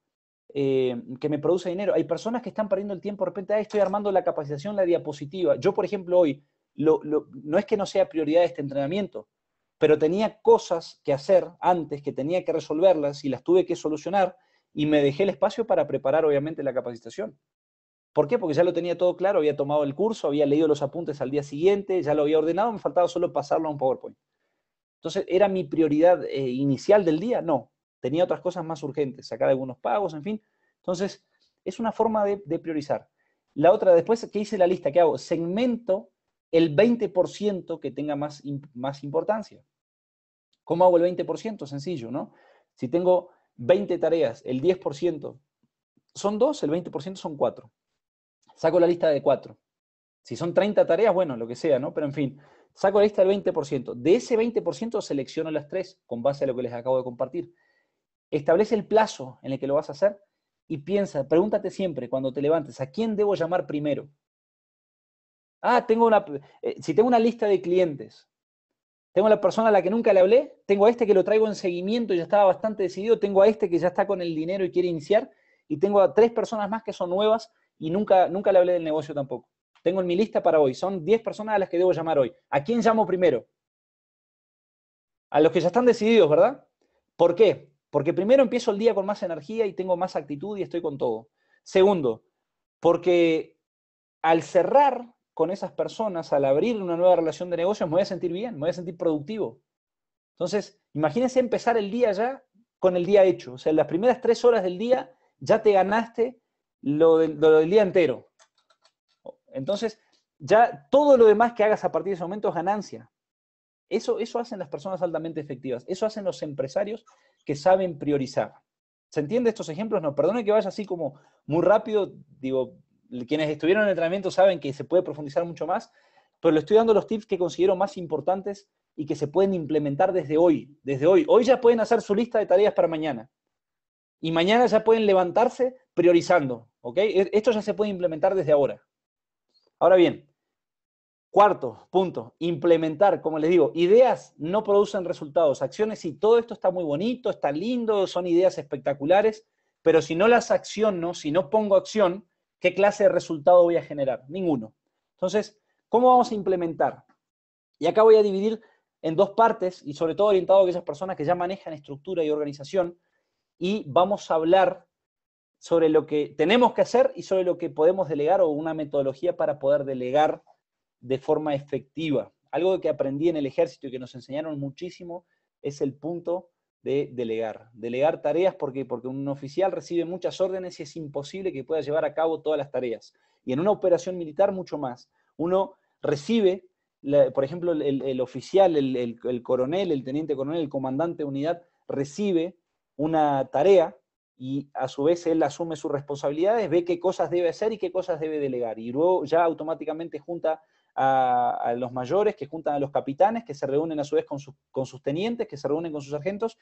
eh, que me produce dinero. Hay personas que están perdiendo el tiempo, de repente, ah, estoy armando la capacitación, la diapositiva. Yo, por ejemplo, hoy, lo, no es que no sea prioridad este entrenamiento, pero tenía cosas que hacer antes que tenía que resolverlas y las tuve que solucionar y me dejé el espacio para preparar obviamente la capacitación. ¿Por qué? Porque ya lo tenía todo claro, había tomado el curso, había leído los apuntes al día siguiente, ya lo había ordenado, me faltaba solo pasarlo a un PowerPoint. Entonces, ¿era mi prioridad eh, inicial del día? No, tenía otras cosas más urgentes, sacar algunos pagos, en fin. Entonces, es una forma de, priorizar. La otra, después que hice la lista, ¿qué hago? Segmento el 20% que tenga más, más importancia. ¿Cómo hago el 20%? Sencillo, ¿no? Si tengo 20 tareas, el 10% son dos, el 20% son cuatro. Saco la lista de cuatro. Si son 30 tareas, bueno, lo que sea, ¿no? Pero en fin, saco la lista del 20%. De ese 20% selecciono las tres con base a lo que les acabo de compartir. Establece el plazo en el que lo vas a hacer y piensa, pregúntate siempre cuando te levantes, ¿a quién debo llamar primero? Ah, tengo una, eh, si tengo una lista de clientes, tengo a la persona a la que nunca le hablé, tengo a este que lo traigo en seguimiento y ya estaba bastante decidido, tengo a este que ya está con el dinero y quiere iniciar, y tengo a tres personas más que son nuevas y nunca, nunca le hablé del negocio tampoco. Tengo en mi lista para hoy, son diez personas a las que debo llamar hoy. ¿A quién llamo primero? A los que ya están decididos, ¿verdad? ¿Por qué? Porque primero empiezo el día con más energía y tengo más actitud y estoy con todo. Segundo, porque al cerrar con esas personas, al abrir una nueva relación de negocios, me voy a sentir bien, me voy a sentir productivo. Entonces, imagínense empezar el día ya con el día hecho. O sea, las primeras tres horas del día ya te ganaste lo del, día entero. Entonces, ya todo lo demás que hagas a partir de ese momento es ganancia. Eso, eso hacen las personas altamente efectivas. Eso hacen los empresarios que saben priorizar. ¿Se entiende estos ejemplos? No, perdone que vaya así como muy rápido, digo, quienes estuvieron en el entrenamiento saben que se puede profundizar mucho más, pero le estoy dando los tips que considero más importantes y que se pueden implementar desde hoy. Desde hoy. Hoy ya pueden hacer su lista de tareas para mañana. Y mañana ya pueden levantarse priorizando. ¿ok? E-, esto ya se puede implementar desde ahora. Ahora bien, cuarto punto, implementar, como les digo, ideas no producen resultados, acciones y todo esto está muy bonito, está lindo, son ideas espectaculares, pero si no las acciono, si no pongo acción, ¿Qué clase de resultado voy a generar? Ninguno. Entonces, ¿cómo vamos a implementar? Y acá voy a dividir en dos partes y sobre todo orientado a aquellas personas que ya manejan estructura y organización y vamos a hablar sobre lo que tenemos que hacer y sobre lo que podemos delegar o una metodología para poder delegar de forma efectiva. Algo que aprendí en el ejército y que nos enseñaron muchísimo es el punto de delegar. Delegar tareas porque, porque un oficial recibe muchas órdenes y es imposible que pueda llevar a cabo todas las tareas. Y en una operación militar mucho más. Uno recibe, por ejemplo, el, oficial, el, el, coronel, el teniente coronel, el comandante de unidad, recibe una tarea y a su vez él asume sus responsabilidades, ve qué cosas debe hacer y qué cosas debe delegar. Y luego ya automáticamente junta a, los mayores, que juntan a los capitanes, que se reúnen a su vez con, con, sus tenientes, que se reúnen con sus sargentos,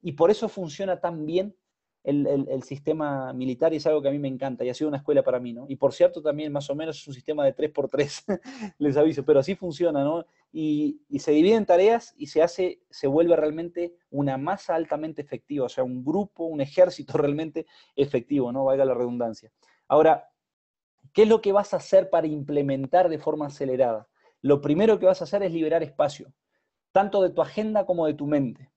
y por eso funciona tan bien el, sistema militar y es algo que a mí me encanta y ha sido una escuela para mí, ¿no? Y por cierto también más o menos es un sistema de 3x3, (laughs) les aviso, pero así funciona, ¿no? Y, y se dividen tareas y se hace, se vuelve realmente una masa altamente efectiva, o sea, un grupo, un ejército (laughs) realmente efectivo, ¿no? Valga la redundancia. Ahora, ¿Qué es lo que vas a hacer para implementar de forma acelerada? Lo primero que vas a hacer es liberar espacio, tanto de tu agenda como de tu mente.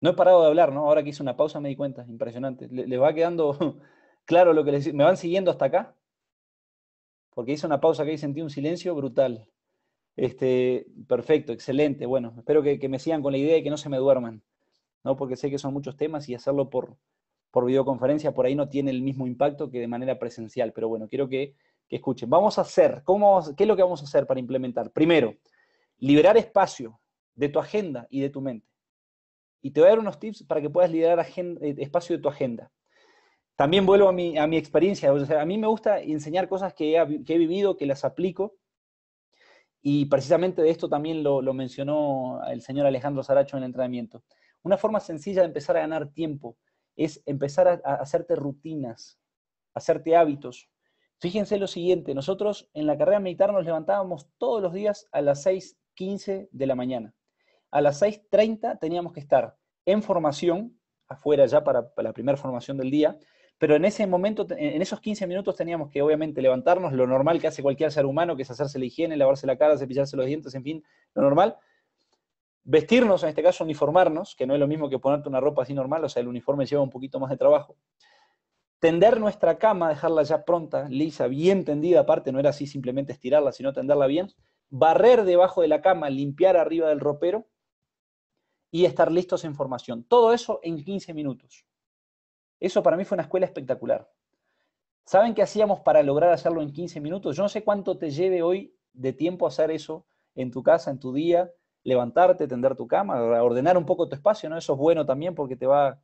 No he parado de hablar, ¿no? Ahora que hice una pausa me di cuenta, impresionante. ¿Les le va quedando (laughs) claro lo que les... ¿Me van siguiendo hasta acá? Porque hice una pausa que y sentí un silencio brutal. Este, perfecto, excelente. Bueno, espero que, que, me sigan con la idea y que no se me duerman, ¿no? Porque sé que son muchos temas y hacerlo por, por videoconferencia por ahí no tiene el mismo impacto que de manera presencial, pero bueno, quiero que, escuchen. Vamos a hacer, ¿cómo, ¿qué es lo que vamos a hacer para implementar? Primero, liberar espacio de tu agenda y de tu mente. Y te voy a dar unos tips para que puedas liberar eh, espacio de tu agenda. También vuelvo a mi, experiencia, a mí me gusta enseñar cosas que he, vivido, que las aplico, y precisamente de esto también lo, lo mencionó el señor Alejandro Saracho en el entrenamiento. Una forma sencilla de empezar a ganar tiempo es empezar a, hacerte rutinas, hacerte hábitos. Fíjense lo siguiente, nosotros en la carrera militar nos levantábamos todos los días a las 6.15 de la mañana. A las 6.30 teníamos que estar en formación, afuera ya para, la primera formación del día, pero en ese momento, en esos 15 minutos teníamos que obviamente levantarnos, lo normal que hace cualquier ser humano, que es hacerse la higiene, lavarse la cara, cepillarse los dientes, en fin, lo normal, vestirnos, en este caso uniformarnos, que no es lo mismo que ponerte una ropa así normal, o sea, el uniforme lleva un poquito más de trabajo. Tender nuestra cama, dejarla ya pronta, lisa, bien tendida, aparte no era así simplemente estirarla, sino tenderla bien. Barrer debajo de la cama, limpiar arriba del ropero y estar listos en formación. Todo eso en 15 minutos. Eso para mí fue una escuela espectacular. ¿Saben qué hacíamos para lograr hacerlo en 15 minutos? Yo no sé cuánto te lleve hoy de tiempo hacer eso en tu casa, en tu día, levantarte, tender tu cama, ordenar un poco tu espacio, ¿no? Eso es bueno también porque te va,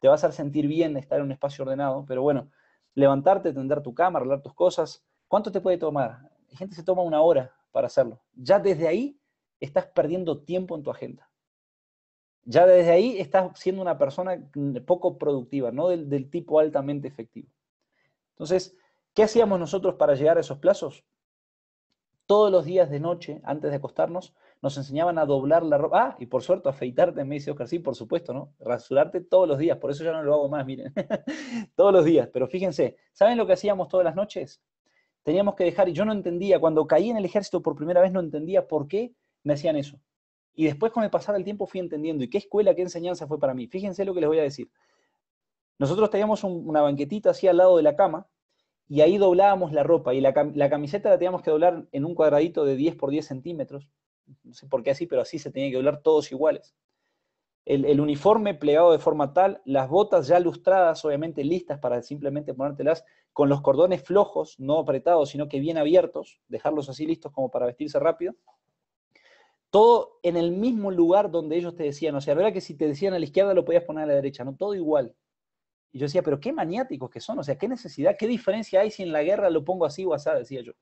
te a hacer sentir bien estar en un espacio ordenado, pero bueno, levantarte, tender tu cama, arreglar tus cosas, ¿cuánto te puede tomar? La gente se toma una hora para hacerlo. Ya desde ahí estás perdiendo tiempo en tu agenda. Ya desde ahí estás siendo una persona poco productiva, no del tipo altamente efectivo. Entonces, ¿qué hacíamos nosotros para llegar a esos plazos? Todos los días de noche, antes de acostarnos, nos enseñaban a doblar la ropa. Ah, y por suerte, afeitarte, me dice Oscar. Sí, por supuesto, ¿no? Rasurarte todos los días. Por eso ya no lo hago más, miren. (laughs) todos los días. Pero fíjense, ¿saben lo que hacíamos todas las noches? Teníamos que dejar, y yo no entendía, cuando caí en el ejército por primera vez no entendía por qué me hacían eso. Y después con el pasar del tiempo fui entendiendo y qué escuela, qué enseñanza fue para mí. Fíjense lo que les voy a decir. Nosotros teníamos una banquetita así al lado de la cama y ahí doblábamos la ropa y la, la, camiseta la teníamos que doblar en un cuadradito de 10 por 10 centímetros no sé por qué así, pero así se tenía que hablar todos iguales. El, uniforme plegado de forma tal, las botas ya lustradas, obviamente listas para simplemente ponértelas, con los cordones flojos, no apretados, sino que bien abiertos, dejarlos así listos como para vestirse rápido. Todo en el mismo lugar donde ellos te decían, o sea, verdad que si te decían a la izquierda lo podías poner a la derecha, no todo igual. Y yo decía, pero qué maniáticos que son, o sea, qué necesidad, qué diferencia hay si en la guerra lo pongo así o así, decía yo.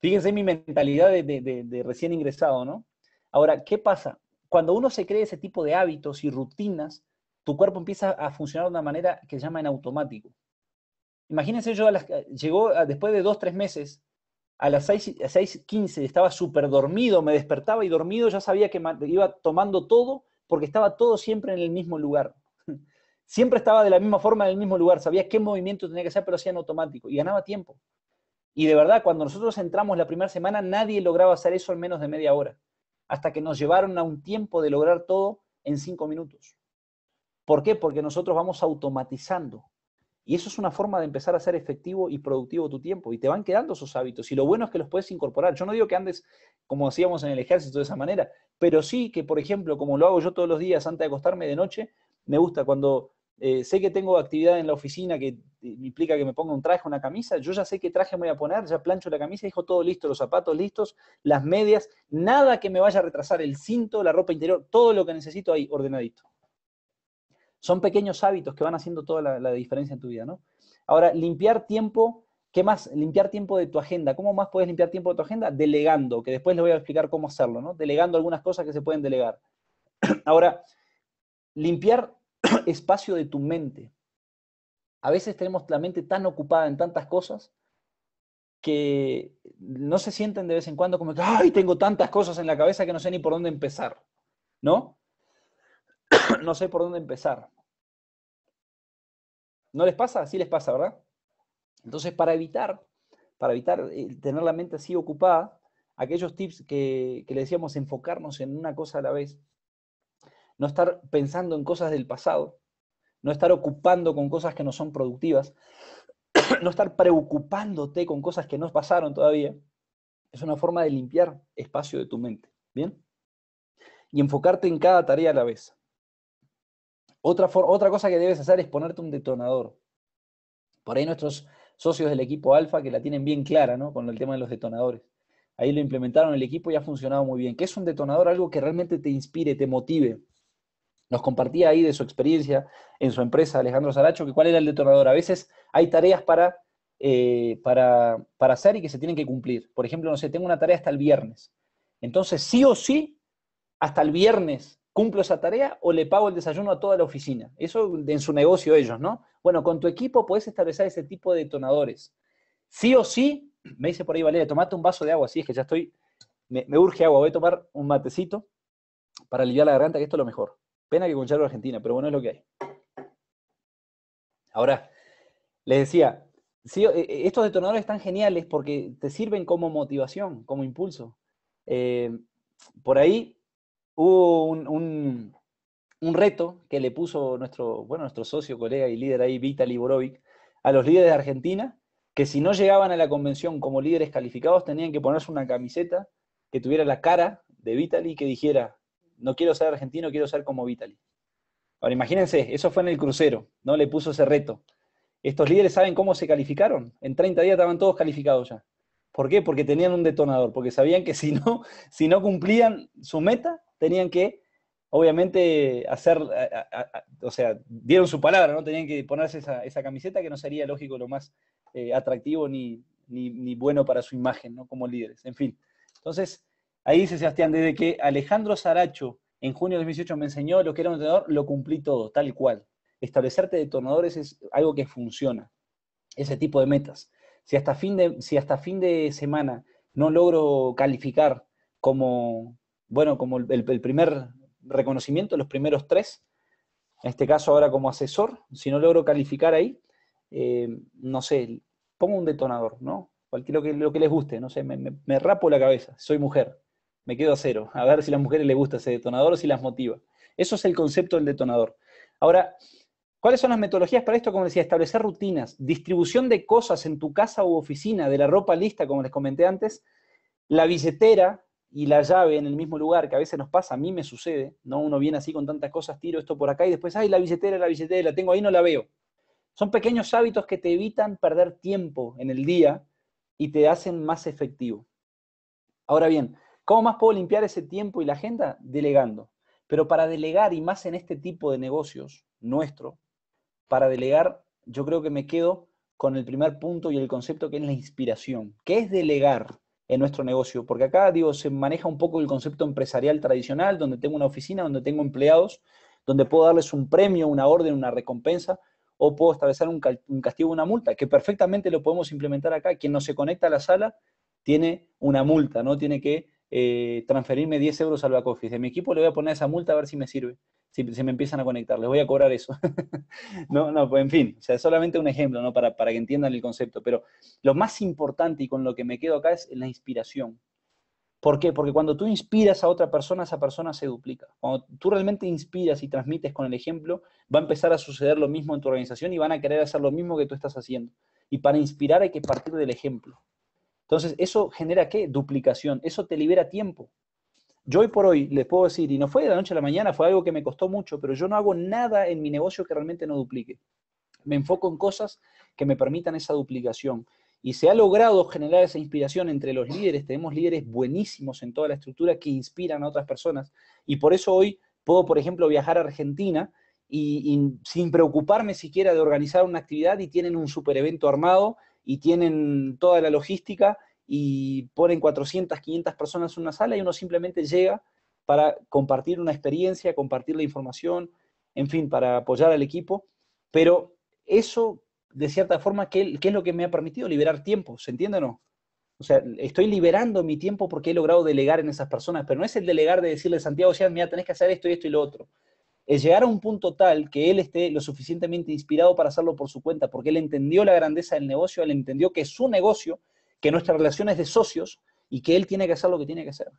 Fíjense mi mentalidad de, recién ingresado, ¿no? Ahora, ¿qué pasa? Cuando uno se cree ese tipo de hábitos y rutinas, tu cuerpo empieza a funcionar de una manera que se llama en automático. Imagínense, yo las, llegó después de dos, tres meses, a las 6.15 estaba súper dormido, me despertaba y dormido, ya sabía que iba tomando todo porque estaba todo siempre en el mismo lugar. (laughs) Siempre estaba de la misma forma en el mismo lugar, sabía qué movimiento tenía que hacer, pero hacía en automático y ganaba tiempo. Y de verdad, cuando nosotros entramos la primera semana, nadie lograba hacer eso en menos de media hora, hasta que nos llevaron a un tiempo de lograr todo en cinco minutos. ¿Por qué? Porque nosotros vamos automatizando. Y eso es una forma de empezar a ser efectivo y productivo tu tiempo. Y te van quedando esos hábitos. Y lo bueno es que los puedes incorporar. Yo no digo que andes, como hacíamos en el ejército, de esa manera, pero sí que, por ejemplo, como lo hago yo todos los días antes de acostarme de noche, me gusta cuando eh, sé que tengo actividad en la oficina que implica que me ponga un traje, una camisa, yo ya sé qué traje me voy a poner, ya plancho la camisa, dejo todo listo, los zapatos listos, las medias, nada que me vaya a retrasar, el cinto, la ropa interior, todo lo que necesito ahí ordenadito. Son pequeños hábitos que van haciendo toda la, la diferencia en tu vida, ¿no? Ahora, limpiar tiempo, ¿qué más? Limpiar tiempo de tu agenda. ¿Cómo más puedes limpiar tiempo de tu agenda? Delegando, que después les voy a explicar cómo hacerlo, ¿no? Delegando algunas cosas que se pueden delegar. (clears throat) Ahora, limpiar (clears throat) espacio de tu mente. A veces tenemos la mente tan ocupada en tantas cosas que no se sienten de vez en cuando como que, ay, tengo tantas cosas en la cabeza que no sé ni por dónde empezar, ¿no? (clears throat) no sé por dónde empezar. ¿No les pasa? Sí les pasa, ¿verdad? Entonces, para evitar, para evitar eh, tener la mente así ocupada, aquellos tips que, que le decíamos enfocarnos en una cosa a la vez, no estar pensando en cosas del pasado, no estar ocupando con cosas que no son productivas, (clears throat) no estar preocupándote con cosas que no pasaron todavía, es una forma de limpiar espacio de tu mente, ¿bien? Y enfocarte en cada tarea a la vez. Otra, otra cosa que debes hacer es ponerte un detonador. Por ahí nuestros socios del equipo alfa que la tienen bien clara, ¿no? Con el tema de los detonadores. Ahí lo implementaron el equipo y ha funcionado muy bien. ¿Qué es un detonador? Algo que realmente te inspire, te motive, nos compartía ahí de su experiencia en su empresa, Alejandro Saracho, que cuál era el detonador. A veces hay tareas eh, para, para, hacer y que se tienen que cumplir. Por ejemplo, no sé, tengo una tarea hasta el viernes. Entonces, sí o sí, hasta el viernes cumplo esa tarea o le pago el desayuno a toda la oficina. Eso en su negocio ellos, ¿no? Bueno, con tu equipo puedes establecer ese tipo de detonadores. Sí o sí, me dice por ahí Valeria, tomate un vaso de agua, sí, es que ya estoy, me, me urge agua, voy a tomar un matecito para aliviar la garganta, que esto es lo mejor. Pena que a Argentina, pero bueno, es lo que hay. Ahora, les decía, eh, eh, estos detonadores están geniales porque te sirven como motivación, como impulso. Eh, por ahí hubo un, reto que le puso nuestro, bueno, nuestro socio, colega y líder ahí, Vitaly Borovic, a los líderes de Argentina, que si no llegaban a la convención como líderes calificados, tenían que ponerse una camiseta que tuviera la cara de Vitaly que dijera no quiero ser argentino, quiero ser como Vitali. Ahora imagínense, eso fue en el crucero, ¿no? Le puso ese reto. Estos líderes saben cómo se calificaron. En 30 días estaban todos calificados ya. ¿Por qué? Porque tenían un detonador, porque sabían que (laughs) si no, si no cumplían su meta, tenían que, obviamente, hacer, o sea, dieron su palabra, ¿no? Tenían que ponerse esa, camiseta que no sería, lógico, lo más eh, atractivo ni, ni, bueno para su imagen, ¿no? Como líderes. En fin. Entonces, Ahí dice Sebastián, desde que Alejandro Saracho en junio de 2018 me enseñó lo que era un detonador, lo cumplí todo, tal cual. Establecerte detonadores es algo que funciona, ese tipo de metas. Si hasta fin de, si hasta fin de semana no logro calificar como, bueno, como el, primer reconocimiento, los primeros tres, en este caso ahora como asesor, si no logro calificar ahí, eh, no sé, pongo un detonador, ¿no? Cualquier lo que, lo que les guste, no sé, me rapo la cabeza, soy mujer, me quedo a cero. A ver si a las mujeres les gusta ese detonador o si las motiva. Eso es el concepto del detonador. Ahora, ¿cuáles son las metodologías para esto? Como decía, establecer rutinas, distribución de cosas en tu casa u oficina, de la ropa lista, como les comenté antes, la billetera y la llave en el mismo lugar, que a veces nos pasa, a mí me sucede, ¿no? Uno viene así con tantas cosas, tiro esto por acá y después, ay, la billetera, la billetera, la tengo ahí, no la veo. Son pequeños hábitos que te evitan perder tiempo en el día y te hacen más efectivo. Ahora bien, ¿Cómo más puedo limpiar ese tiempo y la agenda? Delegando. Pero para delegar, y más en este tipo de negocios nuestro, para delegar, yo creo que me quedo con el primer punto y el concepto que es la inspiración. ¿Qué es delegar en nuestro negocio? Porque acá, digo, se maneja un poco el concepto empresarial tradicional, donde tengo una oficina, donde tengo empleados, donde puedo darles un premio, una orden, una recompensa, o puedo establecer un castigo, una multa, que perfectamente lo podemos implementar acá. Quien no se conecta a la sala tiene una multa, ¿no? Tiene que eh, transferirme 10 euros al back office. De mi equipo le voy a poner esa multa a ver si me sirve, si me empiezan a conectar, les voy a cobrar eso. (laughs) no, no, pues en fin, o sea, solamente un ejemplo, ¿no? Para, para que entiendan el concepto. Pero lo más importante y con lo que me quedo acá es la inspiración. ¿Por qué? Porque cuando tú inspiras a otra persona, esa persona se duplica. Cuando tú realmente inspiras y transmites con el ejemplo, va a empezar a suceder lo mismo en tu organización y van a querer hacer lo mismo que tú estás haciendo. Y para inspirar hay que partir del ejemplo. Entonces, ¿eso genera qué? Duplicación. Eso te libera tiempo. Yo hoy por hoy les puedo decir, y no fue de la noche a la mañana, fue algo que me costó mucho, pero yo no hago nada en mi negocio que realmente no duplique. Me enfoco en cosas que me permitan esa duplicación. Y se ha logrado generar esa inspiración entre los líderes. Tenemos líderes buenísimos en toda la estructura que inspiran a otras personas. Y por eso hoy puedo, por ejemplo, viajar a Argentina y, sin preocuparme siquiera de organizar una actividad y tienen un super evento armado y tienen toda la logística y ponen 400, 500 personas en una sala y uno simplemente llega para compartir una experiencia, compartir la información, en fin, para apoyar al equipo. Pero eso, de cierta forma, ¿qué, es lo que me ha permitido liberar tiempo? ¿Se entiende o no? O sea, estoy liberando mi tiempo porque he logrado delegar en esas personas, pero no es el delegar de decirle, Santiago, o sea, mira, tenés que hacer esto y esto y lo otro, es llegar a un punto tal que él esté lo suficientemente inspirado para hacerlo por su cuenta, porque él entendió la grandeza del negocio, él entendió que es su negocio, que nuestra relación es de socios y que él tiene que hacer lo que tiene que hacer.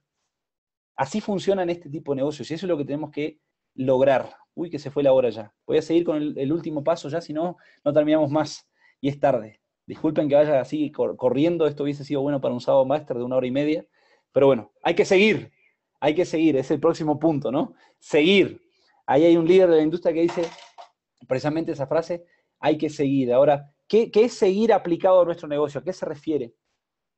Así funcionan este tipo de negocios y eso es lo que tenemos que lograr. Uy, que se fue la hora ya. Voy a seguir con el, último paso ya, si no, no terminamos más y es tarde. Disculpen que vaya así corriendo, esto hubiese sido bueno para un sábado máster de una hora y media, pero bueno, hay que seguir, hay que seguir, es el próximo punto, ¿no? Seguir, Ahí hay un líder de la industria que dice precisamente esa frase, hay que seguir. Ahora, ¿qué, es seguir aplicado a nuestro negocio? ¿A qué se refiere?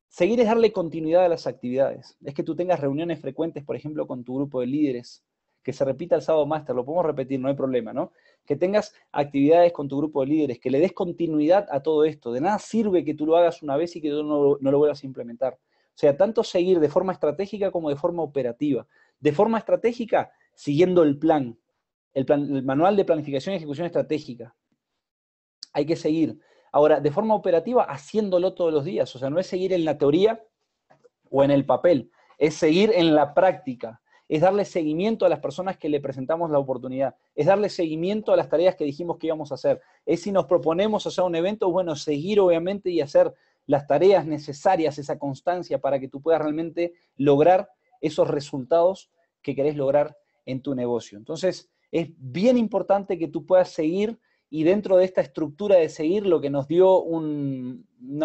Seguir es darle continuidad a las actividades. Es que tú tengas reuniones frecuentes, por ejemplo, con tu grupo de líderes, que se repita el sábado master, lo podemos repetir, no hay problema, ¿no? Que tengas actividades con tu grupo de líderes, que le des continuidad a todo esto. De nada sirve que tú lo hagas una vez y que tú no lo vuelvas a implementar. O sea, tanto seguir de forma estratégica como de forma operativa. De forma estratégica, siguiendo el plan, el, manual de planificación y ejecución estratégica. Hay que seguir. Ahora, de forma operativa, haciéndolo todos los días. O sea, no es seguir en la teoría o en el papel, es seguir en la práctica. Es darle seguimiento a las personas que le presentamos la oportunidad. Es darle seguimiento a las tareas que dijimos que íbamos a hacer. Es si nos proponemos hacer un evento, bueno, seguir obviamente y hacer las tareas necesarias, esa constancia para que tú puedas realmente lograr esos resultados que querés lograr en tu negocio. Entonces, es bien importante que tú puedas seguir y dentro de esta estructura de seguir lo que nos dio una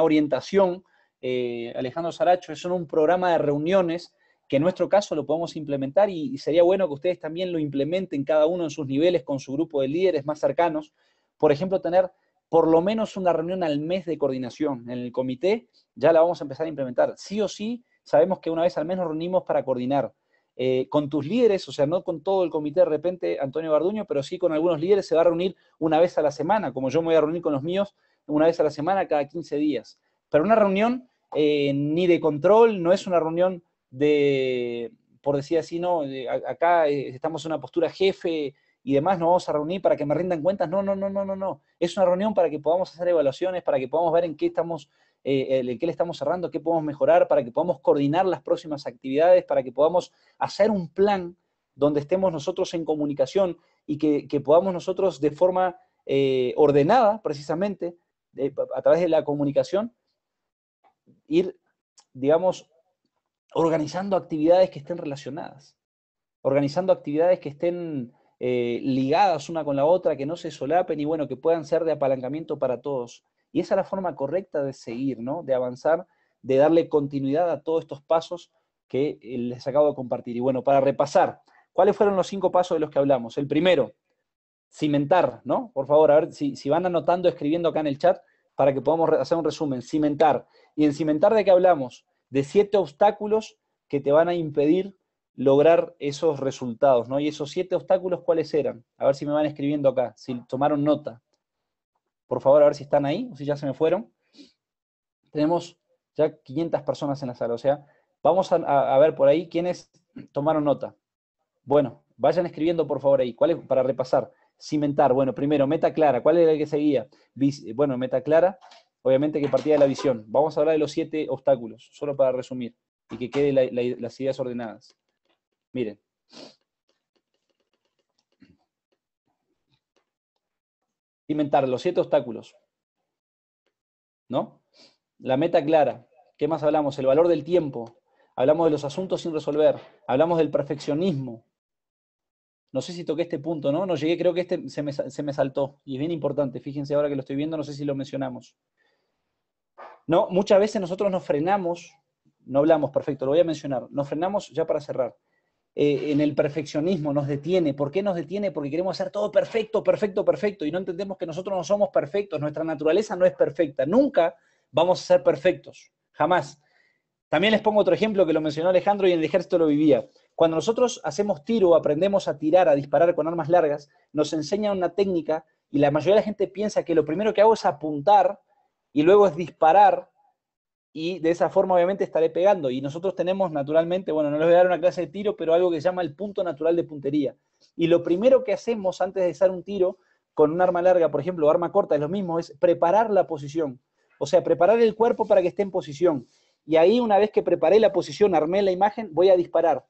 orientación eh, Alejandro Saracho es un programa de reuniones que en nuestro caso lo podemos implementar y, sería bueno que ustedes también lo implementen cada uno en sus niveles con su grupo de líderes más cercanos. Por ejemplo, tener por lo menos una reunión al mes de coordinación en el comité, ya la vamos a empezar a implementar. Sí o sí, sabemos que una vez al menos nos reunimos para coordinar. Eh, con tus líderes, o sea, no con todo el comité de repente, Antonio Barduño, pero sí con algunos líderes se va a reunir una vez a la semana, como yo me voy a reunir con los míos una vez a la semana, cada 15 días. Pero una reunión eh, ni de control, no es una reunión de, por decir así, no, acá eh, estamos en una postura jefe, y demás, nos vamos a reunir para que me rindan cuentas. No, no, no, no, no, no. Es una reunión para que podamos hacer evaluaciones, para que podamos ver en qué estamos, eh, en qué le estamos cerrando, qué podemos mejorar, para que podamos coordinar las próximas actividades, para que podamos hacer un plan donde estemos nosotros en comunicación y que, podamos nosotros de forma eh, ordenada, precisamente, a través de la comunicación, ir, digamos, organizando actividades que estén relacionadas, organizando actividades que estén eh, ligadas una con la otra, que no se solapen y bueno, que puedan ser de apalancamiento para todos. Y esa es la forma correcta de seguir, ¿no? De avanzar, de darle continuidad a todos estos pasos que eh, les acabo de compartir. Y bueno, para repasar, ¿cuáles fueron los cinco pasos de los que hablamos? El primero, cimentar, ¿no? Por favor, a ver si, si van anotando, escribiendo acá en el chat, para que podamos hacer un resumen. Cimentar. ¿Y en cimentar de qué hablamos? De siete obstáculos que te van a impedir lograr esos resultados, ¿no? Y esos siete obstáculos, ¿cuáles eran? A ver si me van escribiendo acá, si tomaron nota. Por favor, a ver si están ahí, o si ya se me fueron. Tenemos ya 500 personas en la sala, o sea, vamos a, ver por ahí quiénes tomaron nota. Bueno, vayan escribiendo por favor ahí, ¿cuál es? Para repasar, cimentar, bueno, primero, meta clara, ¿cuál era el que seguía? Bueno, meta clara, obviamente que partía de la visión. Vamos a hablar de los siete obstáculos, solo para resumir, y que queden las ideas ordenadas. Miren. Inventar los siete obstáculos. ¿No? La meta clara. ¿Qué más hablamos? El valor del tiempo. Hablamos de los asuntos sin resolver. Hablamos del perfeccionismo. No sé si toqué este punto, ¿no? No llegué, creo que este se me, saltó. Y es bien importante. Fíjense ahora que lo estoy viendo, no sé si lo mencionamos. No, muchas veces nosotros nos frenamos no hablamos, perfecto, lo voy a mencionar. Nos frenamos ya para cerrar. Eh, en el perfeccionismo, nos detiene. ¿Por qué nos detiene? Porque queremos hacer todo perfecto, perfecto, perfecto, y no entendemos que nosotros no somos perfectos, nuestra naturaleza no es perfecta, nunca vamos a ser perfectos, jamás. También les pongo otro ejemplo que lo mencionó Alejandro y en el ejército lo vivía. Cuando nosotros hacemos tiro, aprendemos a tirar, a disparar con armas largas, nos enseñan una técnica y la mayoría de la gente piensa que lo primero que hago es apuntar y luego es disparar y de esa forma obviamente estaré pegando. Y nosotros tenemos naturalmente, bueno, no les voy a dar una clase de tiro, pero algo que se llama el punto natural de puntería. Y lo primero que hacemos antes de hacer un tiro con un arma larga, por ejemplo, o arma corta, es lo mismo, es preparar la posición. O sea, preparar el cuerpo para que esté en posición. Y ahí una vez que preparé la posición, armé la imagen, voy a disparar.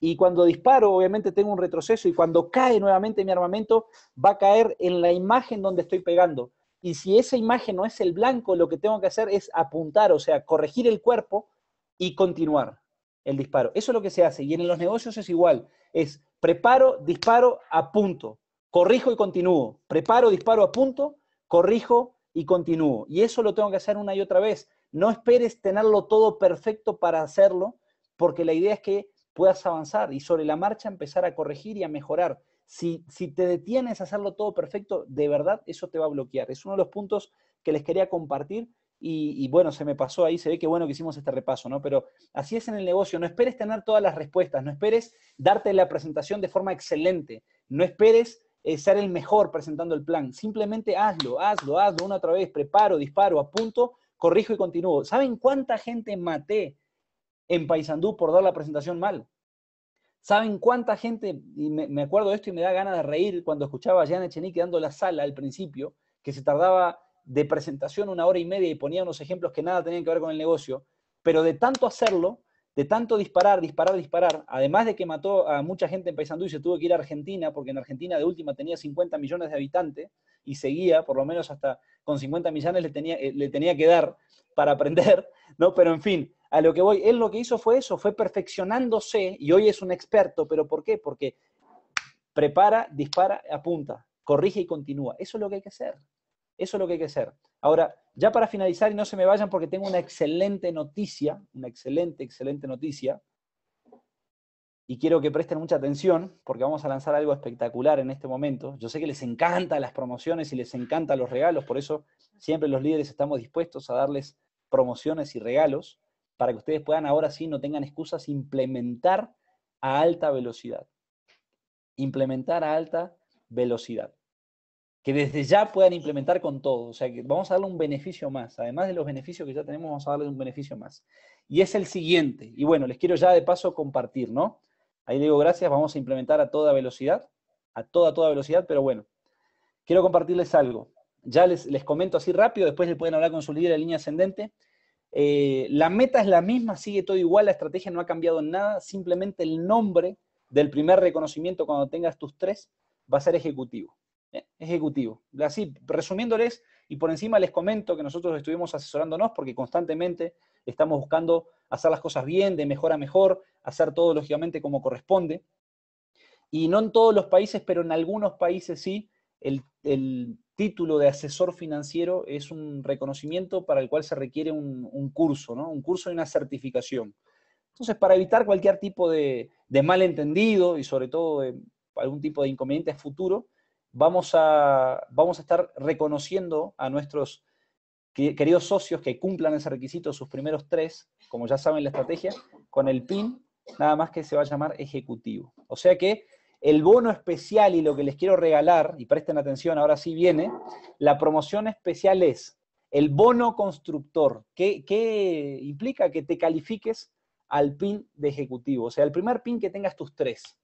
Y cuando disparo, obviamente tengo un retroceso y cuando cae nuevamente mi armamento, va a caer en la imagen donde estoy pegando y si esa imagen no es el blanco, lo que tengo que hacer es apuntar, o sea, corregir el cuerpo y continuar el disparo. Eso es lo que se hace. Y en los negocios es igual. Es preparo, disparo, apunto, corrijo y continúo. Preparo, disparo, apunto, corrijo y continúo. Y eso lo tengo que hacer una y otra vez. No esperes tenerlo todo perfecto para hacerlo, porque la idea es que puedas avanzar y sobre la marcha empezar a corregir y a mejorar. Si, te detienes a hacerlo todo perfecto, de verdad eso te va a bloquear. Es uno de los puntos que les quería compartir y, bueno, se me pasó ahí, se ve que bueno que hicimos este repaso, ¿no? Pero así es en el negocio, no esperes tener todas las respuestas, no esperes darte la presentación de forma excelente, no esperes eh, ser el mejor presentando el plan, simplemente hazlo, hazlo, hazlo una otra vez, preparo, disparo, apunto, corrijo y continúo. ¿Saben cuánta gente maté en Paysandú por dar la presentación mal? ¿Saben cuánta gente, y me, acuerdo de esto y me da ganas de reír cuando escuchaba a Jan Echenique dando la sala al principio, que se tardaba de presentación una hora y media y ponía unos ejemplos que nada tenían que ver con el negocio, pero de tanto hacerlo, de tanto disparar, disparar, disparar, además de que mató a mucha gente en Paysandú y se tuvo que ir a Argentina, porque en Argentina de última tenía 50 millones de habitantes y seguía, por lo menos hasta con 50 millones le tenía, eh, le tenía que dar para aprender, ¿no? Pero en fin, a lo que voy, él lo que hizo fue eso, fue perfeccionándose y hoy es un experto, pero ¿por qué? Porque prepara, dispara, apunta, corrige y continúa. Eso es lo que hay que hacer. Eso es lo que hay que hacer. Ahora, ya para finalizar y no se me vayan porque tengo una excelente noticia, una excelente, excelente noticia, y quiero que presten mucha atención porque vamos a lanzar algo espectacular en este momento. Yo sé que les encantan las promociones y les encantan los regalos, por eso siempre los líderes estamos dispuestos a darles promociones y regalos para que ustedes puedan ahora sí, no tengan excusas, implementar a alta velocidad. Implementar a alta velocidad. Que desde ya puedan implementar con todo. O sea, que vamos a darle un beneficio más. Además de los beneficios que ya tenemos, vamos a darle un beneficio más. Y es el siguiente. Y bueno, les quiero ya de paso compartir, ¿no? Ahí digo gracias, vamos a implementar a toda velocidad. A toda, toda velocidad, pero bueno. Quiero compartirles algo. Ya les, les comento así rápido, después le pueden hablar con su líder de línea ascendente. Eh, la meta es la misma, sigue todo igual, la estrategia no ha cambiado nada, simplemente el nombre del primer reconocimiento cuando tengas tus tres va a ser ejecutivo. ¿eh? Ejecutivo. Así, resumiéndoles y por encima les comento que nosotros estuvimos asesorándonos porque constantemente estamos buscando hacer las cosas bien, de mejor a mejor, hacer todo lógicamente como corresponde. Y no en todos los países, pero en algunos países sí, el título de asesor financiero es un reconocimiento para el cual se requiere un, curso, ¿no? Un curso y una certificación. Entonces, para evitar cualquier tipo de, malentendido y sobre todo eh, algún tipo de inconveniente futuro, vamos a, vamos a estar reconociendo a nuestros queridos socios que cumplan ese requisito, sus primeros tres, como ya saben la estrategia, con el PIN, nada más que se va a llamar ejecutivo. O sea que el bono especial y lo que les quiero regalar, y presten atención, ahora sí viene, la promoción especial es el bono constructor, que, implica que te califiques al pin de ejecutivo, o sea, el primer pin que tengas tus tres.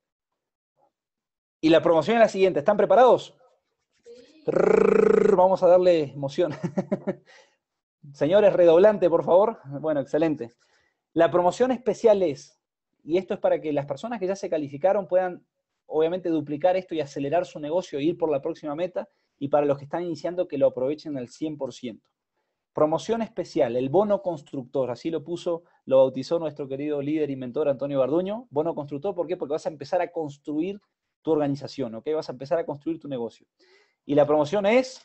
Y la promoción es la siguiente, ¿están preparados? vamos a darle emoción. (laughs) Señores, redoblante, por favor. Bueno, excelente. La promoción especial es, y esto es para que las personas que ya se calificaron puedan obviamente duplicar esto y acelerar su negocio e ir por la próxima meta, y para los que están iniciando que lo aprovechen al 100%. Promoción especial, el bono constructor, así lo puso, lo bautizó nuestro querido líder y mentor Antonio Barduño. Bono constructor, ¿por qué? Porque vas a empezar a construir tu organización, ¿ok? Vas a empezar a construir tu negocio. Y la promoción es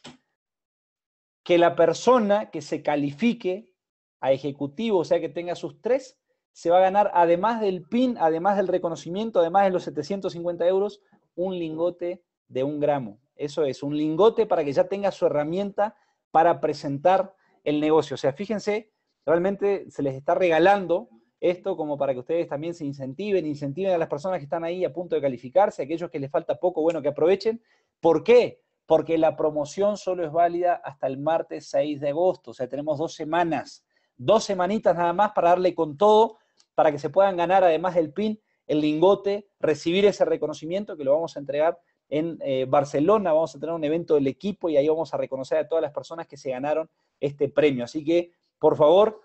que la persona que se califique a ejecutivo, o sea, que tenga sus tres se va a ganar, además del pin, además del reconocimiento, además de los 750 euros, un lingote de un gramo. Eso es, un lingote para que ya tenga su herramienta para presentar el negocio. O sea, fíjense, realmente se les está regalando esto como para que ustedes también se incentiven, incentiven a las personas que están ahí a punto de calificarse, aquellos que les falta poco, bueno, que aprovechen. ¿Por qué? Porque la promoción solo es válida hasta el martes 6 de agosto, o sea, tenemos dos semanas, dos semanitas nada más para darle con todo para que se puedan ganar, además del pin, el lingote, recibir ese reconocimiento que lo vamos a entregar en eh, Barcelona. Vamos a tener un evento del equipo y ahí vamos a reconocer a todas las personas que se ganaron este premio. Así que, por favor,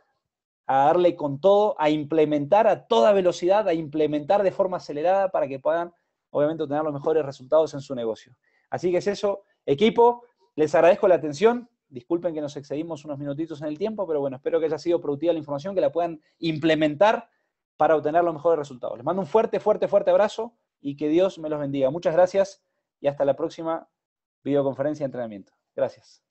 a darle con todo, a implementar a toda velocidad, a implementar de forma acelerada para que puedan, obviamente, obtener los mejores resultados en su negocio. Así que es eso, equipo. Les agradezco la atención. Disculpen que nos excedimos unos minutitos en el tiempo, pero bueno, espero que haya sido productiva la información, que la puedan implementar para obtener los mejores resultados. Les mando un fuerte, fuerte, fuerte abrazo y que Dios me los bendiga. Muchas gracias y hasta la próxima videoconferencia de entrenamiento. Gracias.